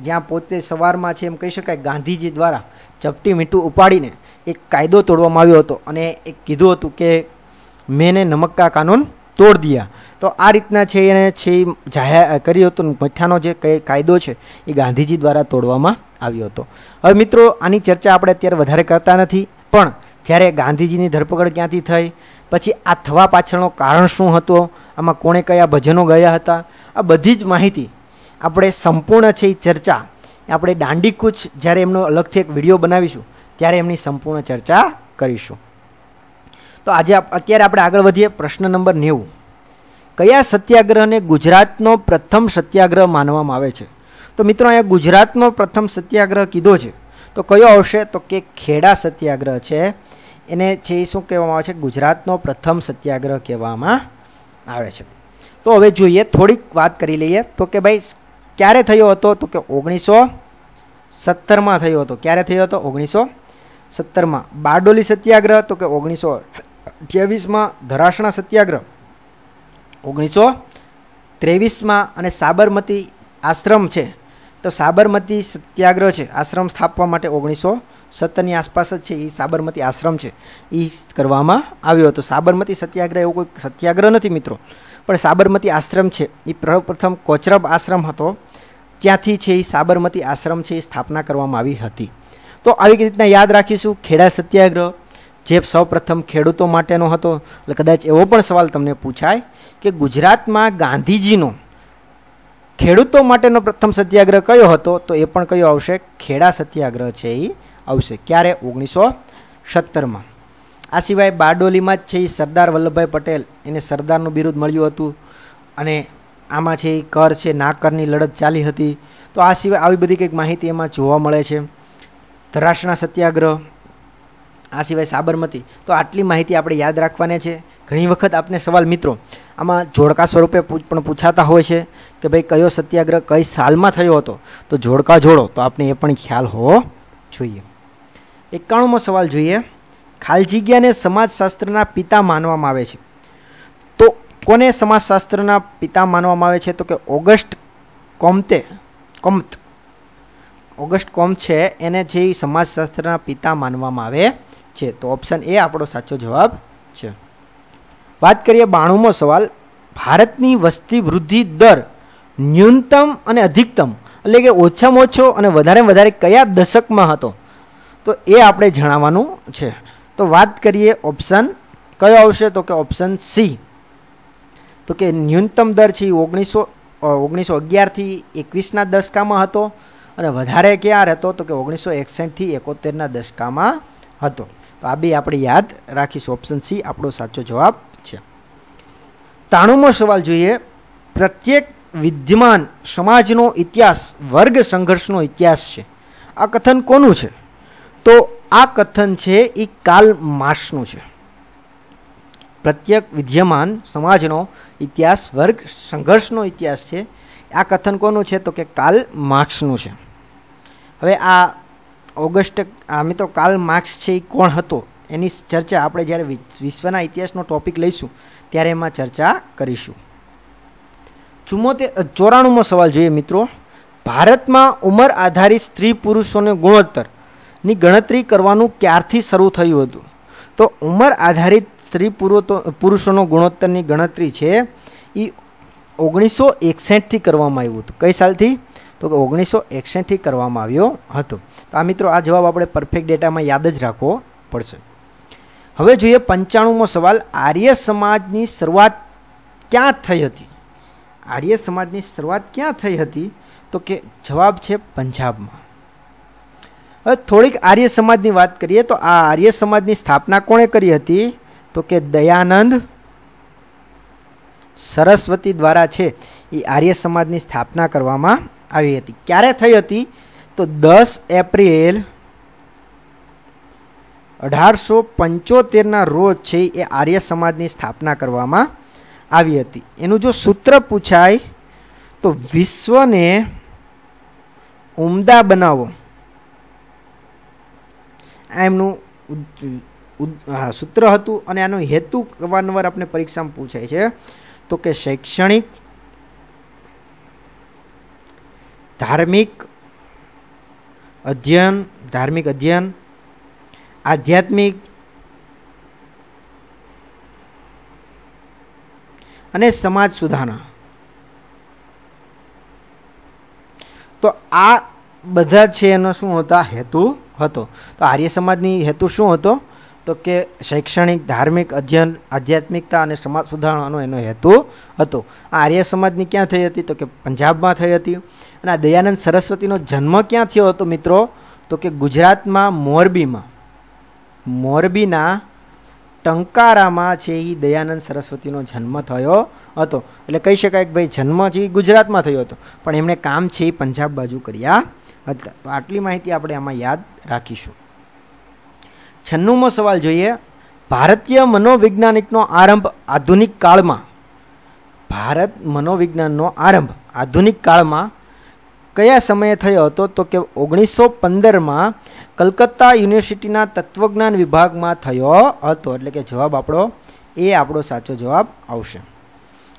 જ્યાં પોતે સવારમાં છે એમ કહી શકાય ગાંધીજી દ્વારા ચપટી મીઠું ઉપાડીને એક કાયદો તોડવામાં આવ્યો હતો અને એ કીધું હતું કે મેને નમક્કા કાનૂન તોડ દિયા તો આ રીતના છે એને છે જાહેર કર્યું હતું મઠ્ઠાનો જે કાયદો છે એ ગાંધીજી દ્વારા તોડવામાં આવ્યો હતો હવે મિત્રો આની ચર્ચા આપણે અત્યારે વધારે કરતા નથી પણ જ્યારે ગાંધીજીની ધરપકડ ક્યાંથી થઈ પછી આ થવા પાછળનો કારણ શું હતો આમાં કોણે કયા ભજનો ગયા હતા આ બધી જ માહિતી આપણે સંપૂર્ણ છે એ ચર્ચા આપણે દાંડીકૂચ જ્યારે એમનો અલગથી એક વિડીયો બનાવીશું ત્યારે એમની સંપૂર્ણ ચર્ચા કરીશું તો આજે અત્યારે આપણે આગળ વધીએ પ્રશ્ન નંબર નેવું કયા સત્યાગ્રહને ગુજરાતનો પ્રથમ સત્યાગ્રહ માનવામાં આવે છે તો મિત્રો અહીંયા ગુજરાતનો પ્રથમ સત્યાગ્રહ કીધો છે તો કયો આવશે તો કે ખેડા સત્યાગ્રહ છે એને છે એ શું કહેવામાં આવે છે ગુજરાતનો પ્રથમ સત્યાગ્રહ કહેવામાં આવે છે તો હવે જોઈએ થોડીક વાત કરી લઈએ તો કે ભાઈ ક્યારે થયો હતો તો કે ઓગણીસો સત્તરમાં થયો હતો ક્યારે થયો હતો ઓગણીસો સત્તરમાં બારડોલી સત્યાગ્રહ તો કે ઓગણીસો અઠ્યાવીસમાં ધરાસણા સત્યાગ્રહ ઓગણીસો ત્રેવીસમાં અને સાબરમતી આશ્રમ છે તો સાબરમતી સત્યાગ્રહ છે આશ્રમ સ્થાપવા માટે ઓગણીસો સત્તરની આસપાસ જ છે એ સાબરમતી આશ્રમ છે એ કરવામાં આવ્યો હતો સાબરમતી સત્યાગ્રહ એવો કોઈ સત્યાગ્રહ નથી મિત્રો પણ સાબરમતી આશ્રમ છે એ પ્રથમ કોચરબ આશ્રમ હતો ત્યાંથી છે એ સાબરમતી આશ્રમ છે એ સ્થાપના કરવામાં આવી હતી તો આવી રીતના યાદ રાખીશું ખેડા સત્યાગ્રહ જે સૌપ્રથમ ખેડૂતો માટેનો હતો એટલે કદાચ એવો પણ સવાલ તમને પૂછાય કે ગુજરાતમાં ગાંધીજીનો ખેડૂતો માટેનો પ્રથમ સત્યાગ્રહ કયો હતો તો એ પણ કયો આવશે ખેડા સત્યાગ્રહ છે એ આવશે ક્યારે ઓગણીસો સત્તરમાં આ સિવાય બારડોલીમાં જ છે એ સરદાર વલ્લભભાઈ પટેલ એને સરદારનું બિરુદ મળ્યું હતું અને આમાં છે એ કર છે ના કરની લડત ચાલી હતી તો આ સિવાય આવી બધી કંઈક માહિતી એમાં જોવા મળે છે ધરાશના સત્યાગ્રહ આ સિવાય સાબરમતી તો આટલી માહિતી આપણે યાદ રાખવાની છે ઘણી વખત આપને સવાલ મિત્રો આમાં જોડકા સ્વરૂપે પણ પૂછાતા હોય છે કે ભાઈ કયો સત્યાગ્રહ કઈ સાલમાં થયો હતો તો જોડકા જોડો તો આપણે એ પણ ખ્યાલ હોવો જોઈએ એકાણુંમો સવાલ જોઈએ ખાલજીગ્યાને સમાજશાસ્ત્રના પિતા માનવામાં આવે છે તો કોને સમાજશાસ્ત્રના પિતા માનવામાં આવે છે તો કે ઓગસ્ટ કોમતે કોમત ઓગસ્ટ કોમ છે એને જે સમાજશાસ્ત્રના પિતા માનવામાં આવે છે તો ઓપ્શન એ આપણો સાચો જવાબ છે વાત કરીએ બાણુંમો સવાલ ભારતની વસ્તી વૃદ્ધિ દર ન્યૂનતમ અને અધિકતમ એટલે કે ઓછામાં ઓછો અને વધારે વધારે કયા દશકમાં હતો તો એ આપણે જણાવવાનું છે તો વાત કરીએ ઓપ્શન કયો આવશે તો કે ઓપ્શન સી તો કે ન્યૂનતમ દર છે ઓગણીસો ઓગણીસો અગિયારથી એકવીસના દશકામાં હતો અને વધારે ક્યાં હતો તો કે ઓગણીસો એકસઠથી એકોતેરના દશકામાં હતો તો આ બે આપણે યાદ રાખીશું ઓપ્શન સી આપણો સાચો જવાબ છે તાણુંમો સવાલ જોઈએ પ્રત્યેક વિદ્યમાન સમાજનો ઇતિહાસ વર્ગ સંઘર્ષનો ઇતિહાસ છે આ કથન કોનું છે તો આ કથન છે એ કાલ માર્ક્સનું છે પ્રત્યેક વિદ્યમાન સમાજનો ઇતિહાસ વર્ગ સંઘર્ષનો ઇતિહાસ છે આ કથન કોનું છે તો કે કાલ માર્ક્સનું છે હવે આ ઓગસ્ટ અમે તો કાલ માર્ક્સ છે એ કોણ હતો એની ચર્ચા આપણે જ્યારે વિશ્વના ઇતિહાસનો ટોપિક લઈશું ત્યારે એમાં ચર્ચા કરીશું ચુમ્મોતેર ચોરાણુંમો સવાલ જોઈએ મિત્રો ભારતમાં ઉંમર આધારિત સ્ત્રી પુરુષોને ગુણોત્તરની ગણતરી કરવાનું ક્યારથી શરૂ થયું હતું તો ઉંમર આધારિત સ્ત્રી પુરુષોનો ગુણોત્તરની ગણતરી છે એ ઓગણીસો એકસઠથી કરવામાં આવ્યું હતું કઈ સાલથી તો કે ઓગણીસો એકસઠથી કરવામાં આવ્યો હતો તો આ મિત્રો આ જવાબ આપણે પરફેક્ટ ડેટામાં યાદ જ રાખવો પડશે હવે જોઈએ પંચાણુંમો સવાલ આર્ય સમાજની શરૂઆત ક્યાં થઈ હતી આર્ય સમાજની શરૂઆત ક્યાં થઈ હતી તો કે જવાબ છે પંજાબમાં હવે થોડીક આર્ય સમાજની વાત કરીએ તો આ આર્ય સમાજની સ્થાપના કોણે કરી હતી તો કે દયાનંદ સરસ્વતી દ્વારા છે એ આર્ય સમાજની સ્થાપના કરવામાં આવી હતી ક્યારે થઈ હતી તો દસ એપ્રિલ અઢારસો પંચોતેરના રોજ છે એ આર્ય સમાજની સ્થાપના કરવામાં આવી હતી એનું જો સૂત્ર પૂછાય તો વિશ્વને ઉમદા બનાવો આ એમનું સૂત્ર હતું અને આનો હેતુ અવારનવાર આપણે પરીક્ષામાં પૂછાય છે તો કે શૈક્ષણિક ધાર્મિક અધ્યયન ધાર્મિક અધ્યયન આધ્યાત્મિક અને સમાજ સુધારણા તો આ બધા છે એનો શું હતા હેતુ હતો તો આર્ય સમાજની હેતુ શું હતો તો કે શૈક્ષણિક ધાર્મિક અધ્યયન આધ્યાત્મિકતા અને સમાજ સુધારણાનો એનો હેતુ હતો આ આર્ય સમાજની ક્યાં થઈ હતી તો કે પંજાબમાં થઈ હતી અને આ દયાનંદ સરસ્વતીનો જન્મ ક્યાં થયો હતો મિત્રો તો કે ગુજરાતમાં મોરબીમાં મોરબીના ટંકારામાં છે એ દયાનંદ સરસ્વતીનો જન્મ થયો હતો એટલે કહી શકાય કે ભાઈ જન્મ છે એ ગુજરાતમાં થયો હતો પણ એમણે કામ છે એ પંજાબ બાજુ કર્યા હતા તો આટલી માહિતી આપણે આમાં યાદ રાખીશું છન્નુમો સવાલ જોઈએ ભારતીય મનોવૈજ્ઞાનિકનો આરંભ આધુનિક કાળમાં ભારત મનોવિજ્ઞાનનો આરંભ આધુનિક કાળમાં કયા સમયે થયો હતો તો કે ઓગણીસો પંદરમાં કલકત્તા યુનિવર્સિટીના તત્વજ્ઞાન વિભાગમાં થયો હતો એટલે કે જવાબ આપણો એ આપણો સાચો જવાબ આવશે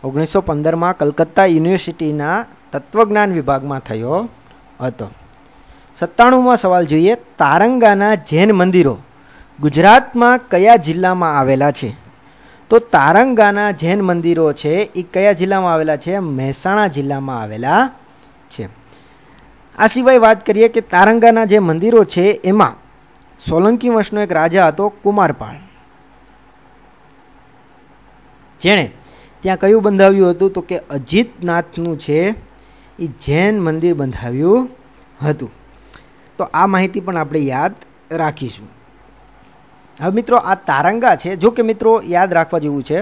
ઓગણીસો પંદરમાં કલકત્તા યુનિવર્સિટીના તત્વજ્ઞાન વિભાગમાં થયો હતો સત્તાણુંમાં સવાલ જોઈએ તારંગાના જૈન મંદિરો ગુજરાતમાં કયા જિલ્લામાં આવેલા છે તો તારંગાના જૈન મંદિરો છે એ કયા જિલ્લામાં આવેલા છે મહેસાણા જિલ્લામાં આવેલા છે આ સિવાય વાત કરીએ કે તારંગાના જે મંદિરો છે એમાં સોલંકી વંશનો એક રાજા હતો કુમારપાળ જેણે ત્યાં કયું બંધાવ્યું હતું તો કે અજીતનાથનું છે એ જૈન મંદિર બંધાવ્યું હતું તો આ માહિતી પણ આપણે યાદ રાખીશું હવે મિત્રો આ તારંગા છે જો કે મિત્રો યાદ રાખવા જેવું છે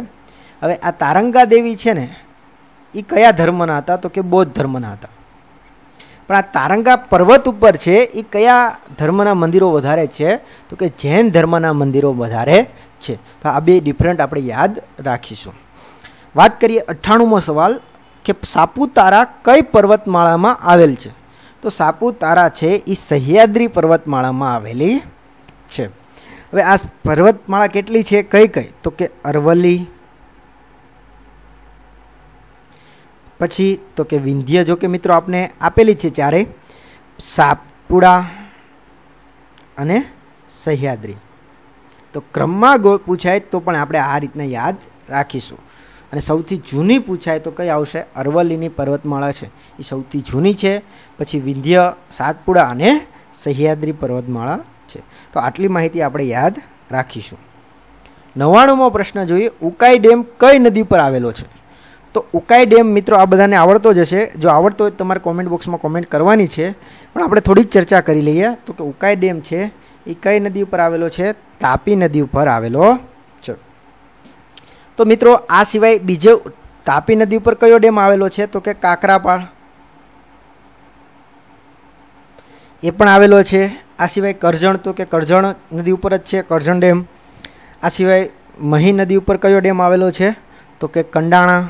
હવે આ તારંગા દેવી છે ને એ કયા ધર્મના હતા તો કે બૌદ્ધ ધર્મના હતા પણ આ તારંગા પર્વત ઉપર છે એ કયા ધર્મના મંદિરો વધારે છે તો કે જૈન ધર્મના મંદિરો વધારે છે તો આ બે ડિફરન્ટ આપણે યાદ રાખીશું વાત કરીએ અઠ્ઠાણુંમો સવાલ કે સાપુતારા કઈ પર્વતમાળામાં આવેલ છે તો સાપુતારા છે એ સહ્યાદ્રી પર્વતમાળામાં આવેલી છે હવે આ પર્વતમાળા કેટલી છે કઈ કઈ તો કે અરવલ્લી પછી તો કે વિંધ્ય જો કે મિત્રો આપને આપેલી છે ચારે સાપુડા અને સહ્યાદ્રી તો ક્રમમાં પૂછાય તો પણ આપણે આ રીતના યાદ રાખીશું અને સૌથી જૂની પૂછાય તો કઈ આવશે અરવલ્લીની પર્વતમાળા છે એ સૌથી જૂની છે પછી વિંધ્ય સાતપુડા અને સહ્યાદ્રી પર્વતમાળા છે તો આટલી માહિતી આપણે યાદ રાખીશું નવ્વાણુંમો પ્રશ્ન જોઈએ ઉકાઈ ડેમ કઈ નદી પર આવેલો છે તો ઉકાઈ ડેમ મિત્રો આ બધાને આવડતો જ હશે જો આવડતો હોય તમારે કોમેન્ટ બોક્સમાં કોમેન્ટ કરવાની છે પણ આપણે થોડીક ચર્ચા કરી લઈએ તો કે ઉકાઈ ડેમ છે એ કઈ નદી ઉપર આવેલો છે તાપી નદી ઉપર આવેલો છે તો મિત્રો આ સિવાય બીજો તાપી નદી ઉપર કયો ડેમ આવેલો છે તો કે કાકરાપાળ એ પણ આવેલો છે આ સિવાય કરજણ તો કે કરજણ નદી ઉપર જ છે કરજણ ડેમ આ સિવાય મહી નદી ઉપર કયો ડેમ આવેલો છે તો કે કંડાણા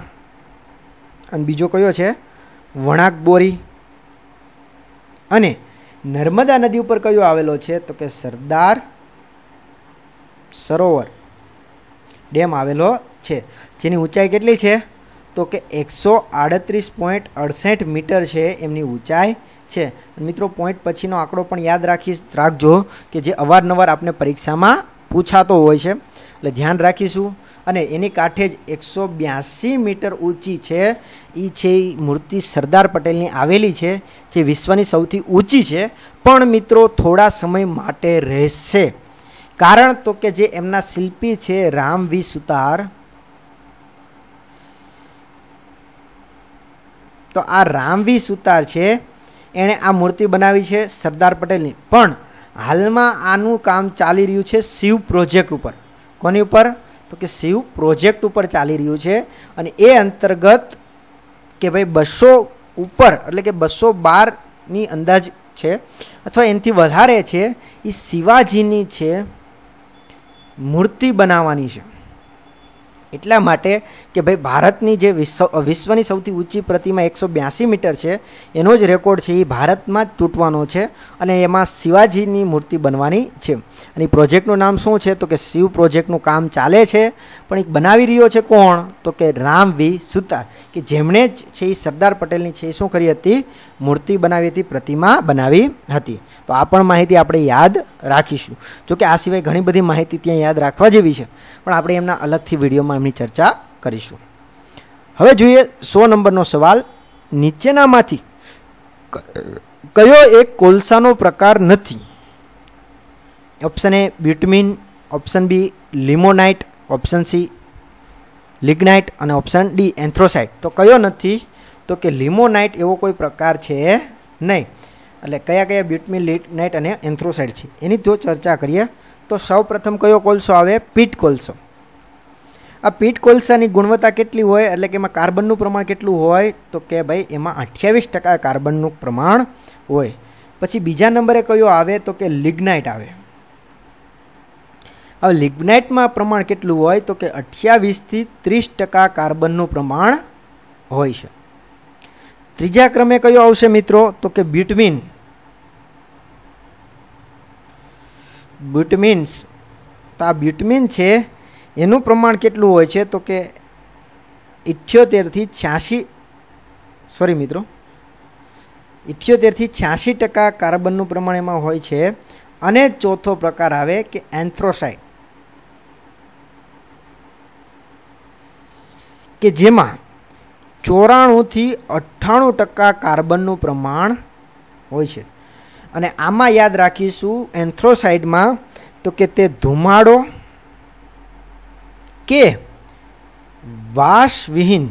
અને બીજો કયો છે વણાક બોરી અને નર્મદા નદી ઉપર કયો આવેલો છે તો કે સરદાર સરોવર ડેમ આવેલો છે જેની ઊંચાઈ કેટલી છે તો કે એકસો આડત્રીસ પોઈન્ટ અડસઠ મીટર છે એમની ઊંચાઈ છે મિત્રો પોઈન્ટ પછીનો આંકડો પણ યાદ રાખી રાખજો કે જે અવારનવાર આપણે પરીક્ષામાં પૂછાતો હોય છે એટલે ધ્યાન રાખીશું અને એની કાંઠે જ એકસો બ્યાસી મીટર ઊંચી છે એ છે એ મૂર્તિ સરદાર પટેલની આવેલી છે જે વિશ્વની સૌથી ઊંચી છે પણ મિત્રો થોડા સમય માટે રહેશે કારણ તો કે જે એમના શિલ્પી છે રામવી સુતાર તો આ રામવી સુતાર છે એણે આ મૂર્તિ બનાવી છે સરદાર પટેલની પણ હાલમાં આનું કામ ચાલી રહ્યું છે શિવ પ્રોજેક્ટ ઉપર કોની ઉપર તો કે શિવ પ્રોજેક્ટ ઉપર ચાલી રહ્યું છે અને એ અંતર્ગત કે ભાઈ બસો ઉપર એટલે કે બસો બારની અંદાજ છે અથવા એનાથી વધારે છે એ શિવાજીની છે મૂર્તિ બનાવવાની છે એટલા માટે કે ભાઈ ભારતની જે વિશ્વ વિશ્વની સૌથી ઊંચી પ્રતિમા એકસો બ્યાસી મીટર છે એનો જ રેકોર્ડ છે એ ભારતમાં જ તૂટવાનો છે અને એમાં શિવાજીની મૂર્તિ બનવાની છે અને એ પ્રોજેક્ટનું નામ શું છે તો કે શિવ પ્રોજેક્ટનું કામ ચાલે છે પણ એ બનાવી રહ્યો છે કોણ તો કે રામ વી સુતાર કે જેમણે જ છે એ સરદાર પટેલની છે એ શું કરી હતી મૂર્તિ બનાવી હતી પ્રતિમા બનાવી હતી તો આ પણ માહિતી આપણે યાદ રાખીશું જોકે આ સિવાય ઘણી બધી માહિતી ત્યાં યાદ રાખવા જેવી છે પણ આપણે એમના અલગથી વિડીયોમાં એમની ચર્ચા કરીશું હવે જોઈએ સો નંબરનો સવાલ નીચેનામાંથી કયો એક કોલસાનો પ્રકાર નથી option A bitumen option B limonite option C lignite અને ઓપ્શન ડી એન્થ્રોસાઇટ તો કયો નથી તો કે લિમોનાઇટ એવો કોઈ પ્રકાર છે નહીં એટલે કયા કયા બ્યુટમિન લિગ્નાઇટ અને એન્થ્રોસાઇટ છે એની જો ચર્ચા કરીએ તો સૌ પ્રથમ કયો કોલસો આવે પીટ કોલસો આ પીટ કોલસાની ગુણવત્તા કેટલી હોય એટલે કે એમાં કાર્બનનું પ્રમાણ કેટલું હોય તો કે ભાઈ એમાં અઠ્યાવીસ ટકા કાર્બનનું પ્રમાણ હોય પછી બીજા નંબરે કયો આવે તો કે લિગ્નાઇટ આવે હવે લિગ્નાઇટમાં પ્રમાણ કેટલું હોય તો કે અઠ્યાવીસથી ત્રીસ ટકા કાર્બનનું પ્રમાણ હોય છે ત્રીજા ક્રમે કયો આવશે મિત્રો તો કે બિટવીન બ્યુટમિન્સ તો આ બ્યુટમિન છે એનું પ્રમાણ કેટલું હોય છે તો કે ઇઠ્યોતેરથી છ્યાસી સોરી મિત્રો ઇઠ્યોતેરથી છ્યાસી ટકા કાર્બનનું પ્રમાણ એમાં હોય છે અને ચોથો પ્રકાર આવે કે એન્થ્રોસાઇટ કે જેમાં ચોરાણુંથી અઠ્ઠાણું ટકા કાર્બનનું પ્રમાણ હોય છે અને આમાં યાદ રાખીશું એન્થ્રોસાઇડમાં તો કે તે ધુમાડો કે વાસવિહીન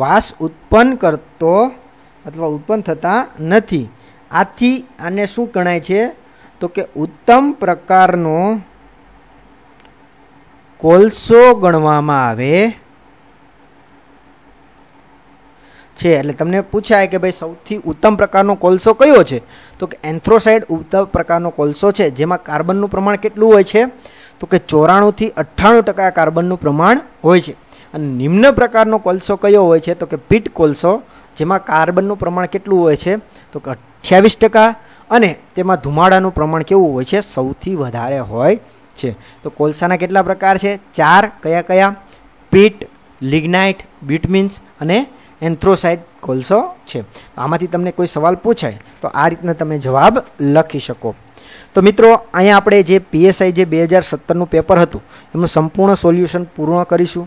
વાસ ઉત્પન્ન કરતો અથવા ઉત્પન્ન થતા નથી આથી આને શું ગણાય છે તો કે ઉત્તમ પ્રકારનો કોલસો ગણવામાં આવે છે એટલે તમને પૂછાય કે ભાઈ સૌથી ઉત્તમ પ્રકારનો કોલસો કયો છે તો કે એન્થ્રોસાઇડ ઉત્તમ પ્રકારનો કોલસો છે જેમાં કાર્બનનું પ્રમાણ કેટલું હોય છે તો કે ચોરાણુંથી અઠ્ઠાણું ટકા કાર્બનનું પ્રમાણ હોય છે અને નિમ્ન પ્રકારનો કોલસો કયો હોય છે તો કે પીટ કોલસો જેમાં કાર્બનનું પ્રમાણ કેટલું હોય છે તો કે અઠ્યાવીસ ટકા અને તેમાં ધુમાડાનું પ્રમાણ કેવું હોય છે સૌથી વધારે હોય છે તો કોલસાના કેટલા પ્રકાર છે ચાર કયા કયા પીટ લિગ્નાઇટ બિટમિન્સ અને એન્થ્રોસાઇટ કોલસો છે તો આમાંથી તમને કોઈ સવાલ પૂછાય તો આ રીતના તમે જવાબ લખી શકો તો મિત્રો અહીંયા આપણે જે પીએસઆઈ જે બે હજાર સત્તરનું પેપર હતું એમનું સંપૂર્ણ સોલ્યુશન પૂર્ણ કરીશું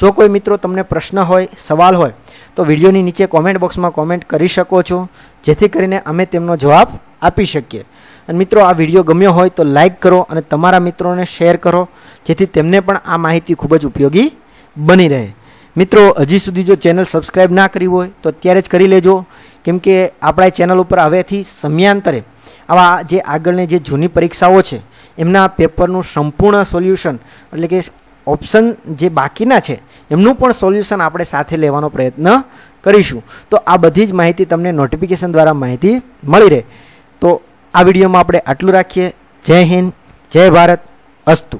જો કોઈ મિત્રો તમને પ્રશ્ન હોય સવાલ હોય તો વિડીયોની નીચે કોમેન્ટ બોક્સમાં કોમેન્ટ કરી શકો છો જેથી કરીને અમે તેમનો જવાબ આપી શકીએ અને મિત્રો આ વિડીયો ગમ્યો હોય તો લાઇક કરો અને તમારા મિત્રોને શેર કરો જેથી તેમને પણ આ માહિતી ખૂબ જ ઉપયોગી બની રહે મિત્રો હજી સુધી જો ચેનલ સબસ્ક્રાઈબ ના કરી હોય તો અત્યારે જ કરી લેજો કેમ કે આપણા ચેનલ ઉપર હવેથી સમયાંતરે આવા જે આગળની જે જૂની પરીક્ષાઓ છે એમના પેપરનું સંપૂર્ણ સોલ્યુશન એટલે કે ઓપ્શન જે બાકીના છે એમનું પણ સોલ્યુશન આપણે સાથે લેવાનો પ્રયત્ન કરીશું તો આ બધી જ માહિતી તમને નોટિફિકેશન દ્વારા માહિતી મળી રહે તો આ વિડીયોમાં આપણે આટલું રાખીએ જય હિન્દ જય ભારત અસ્તુ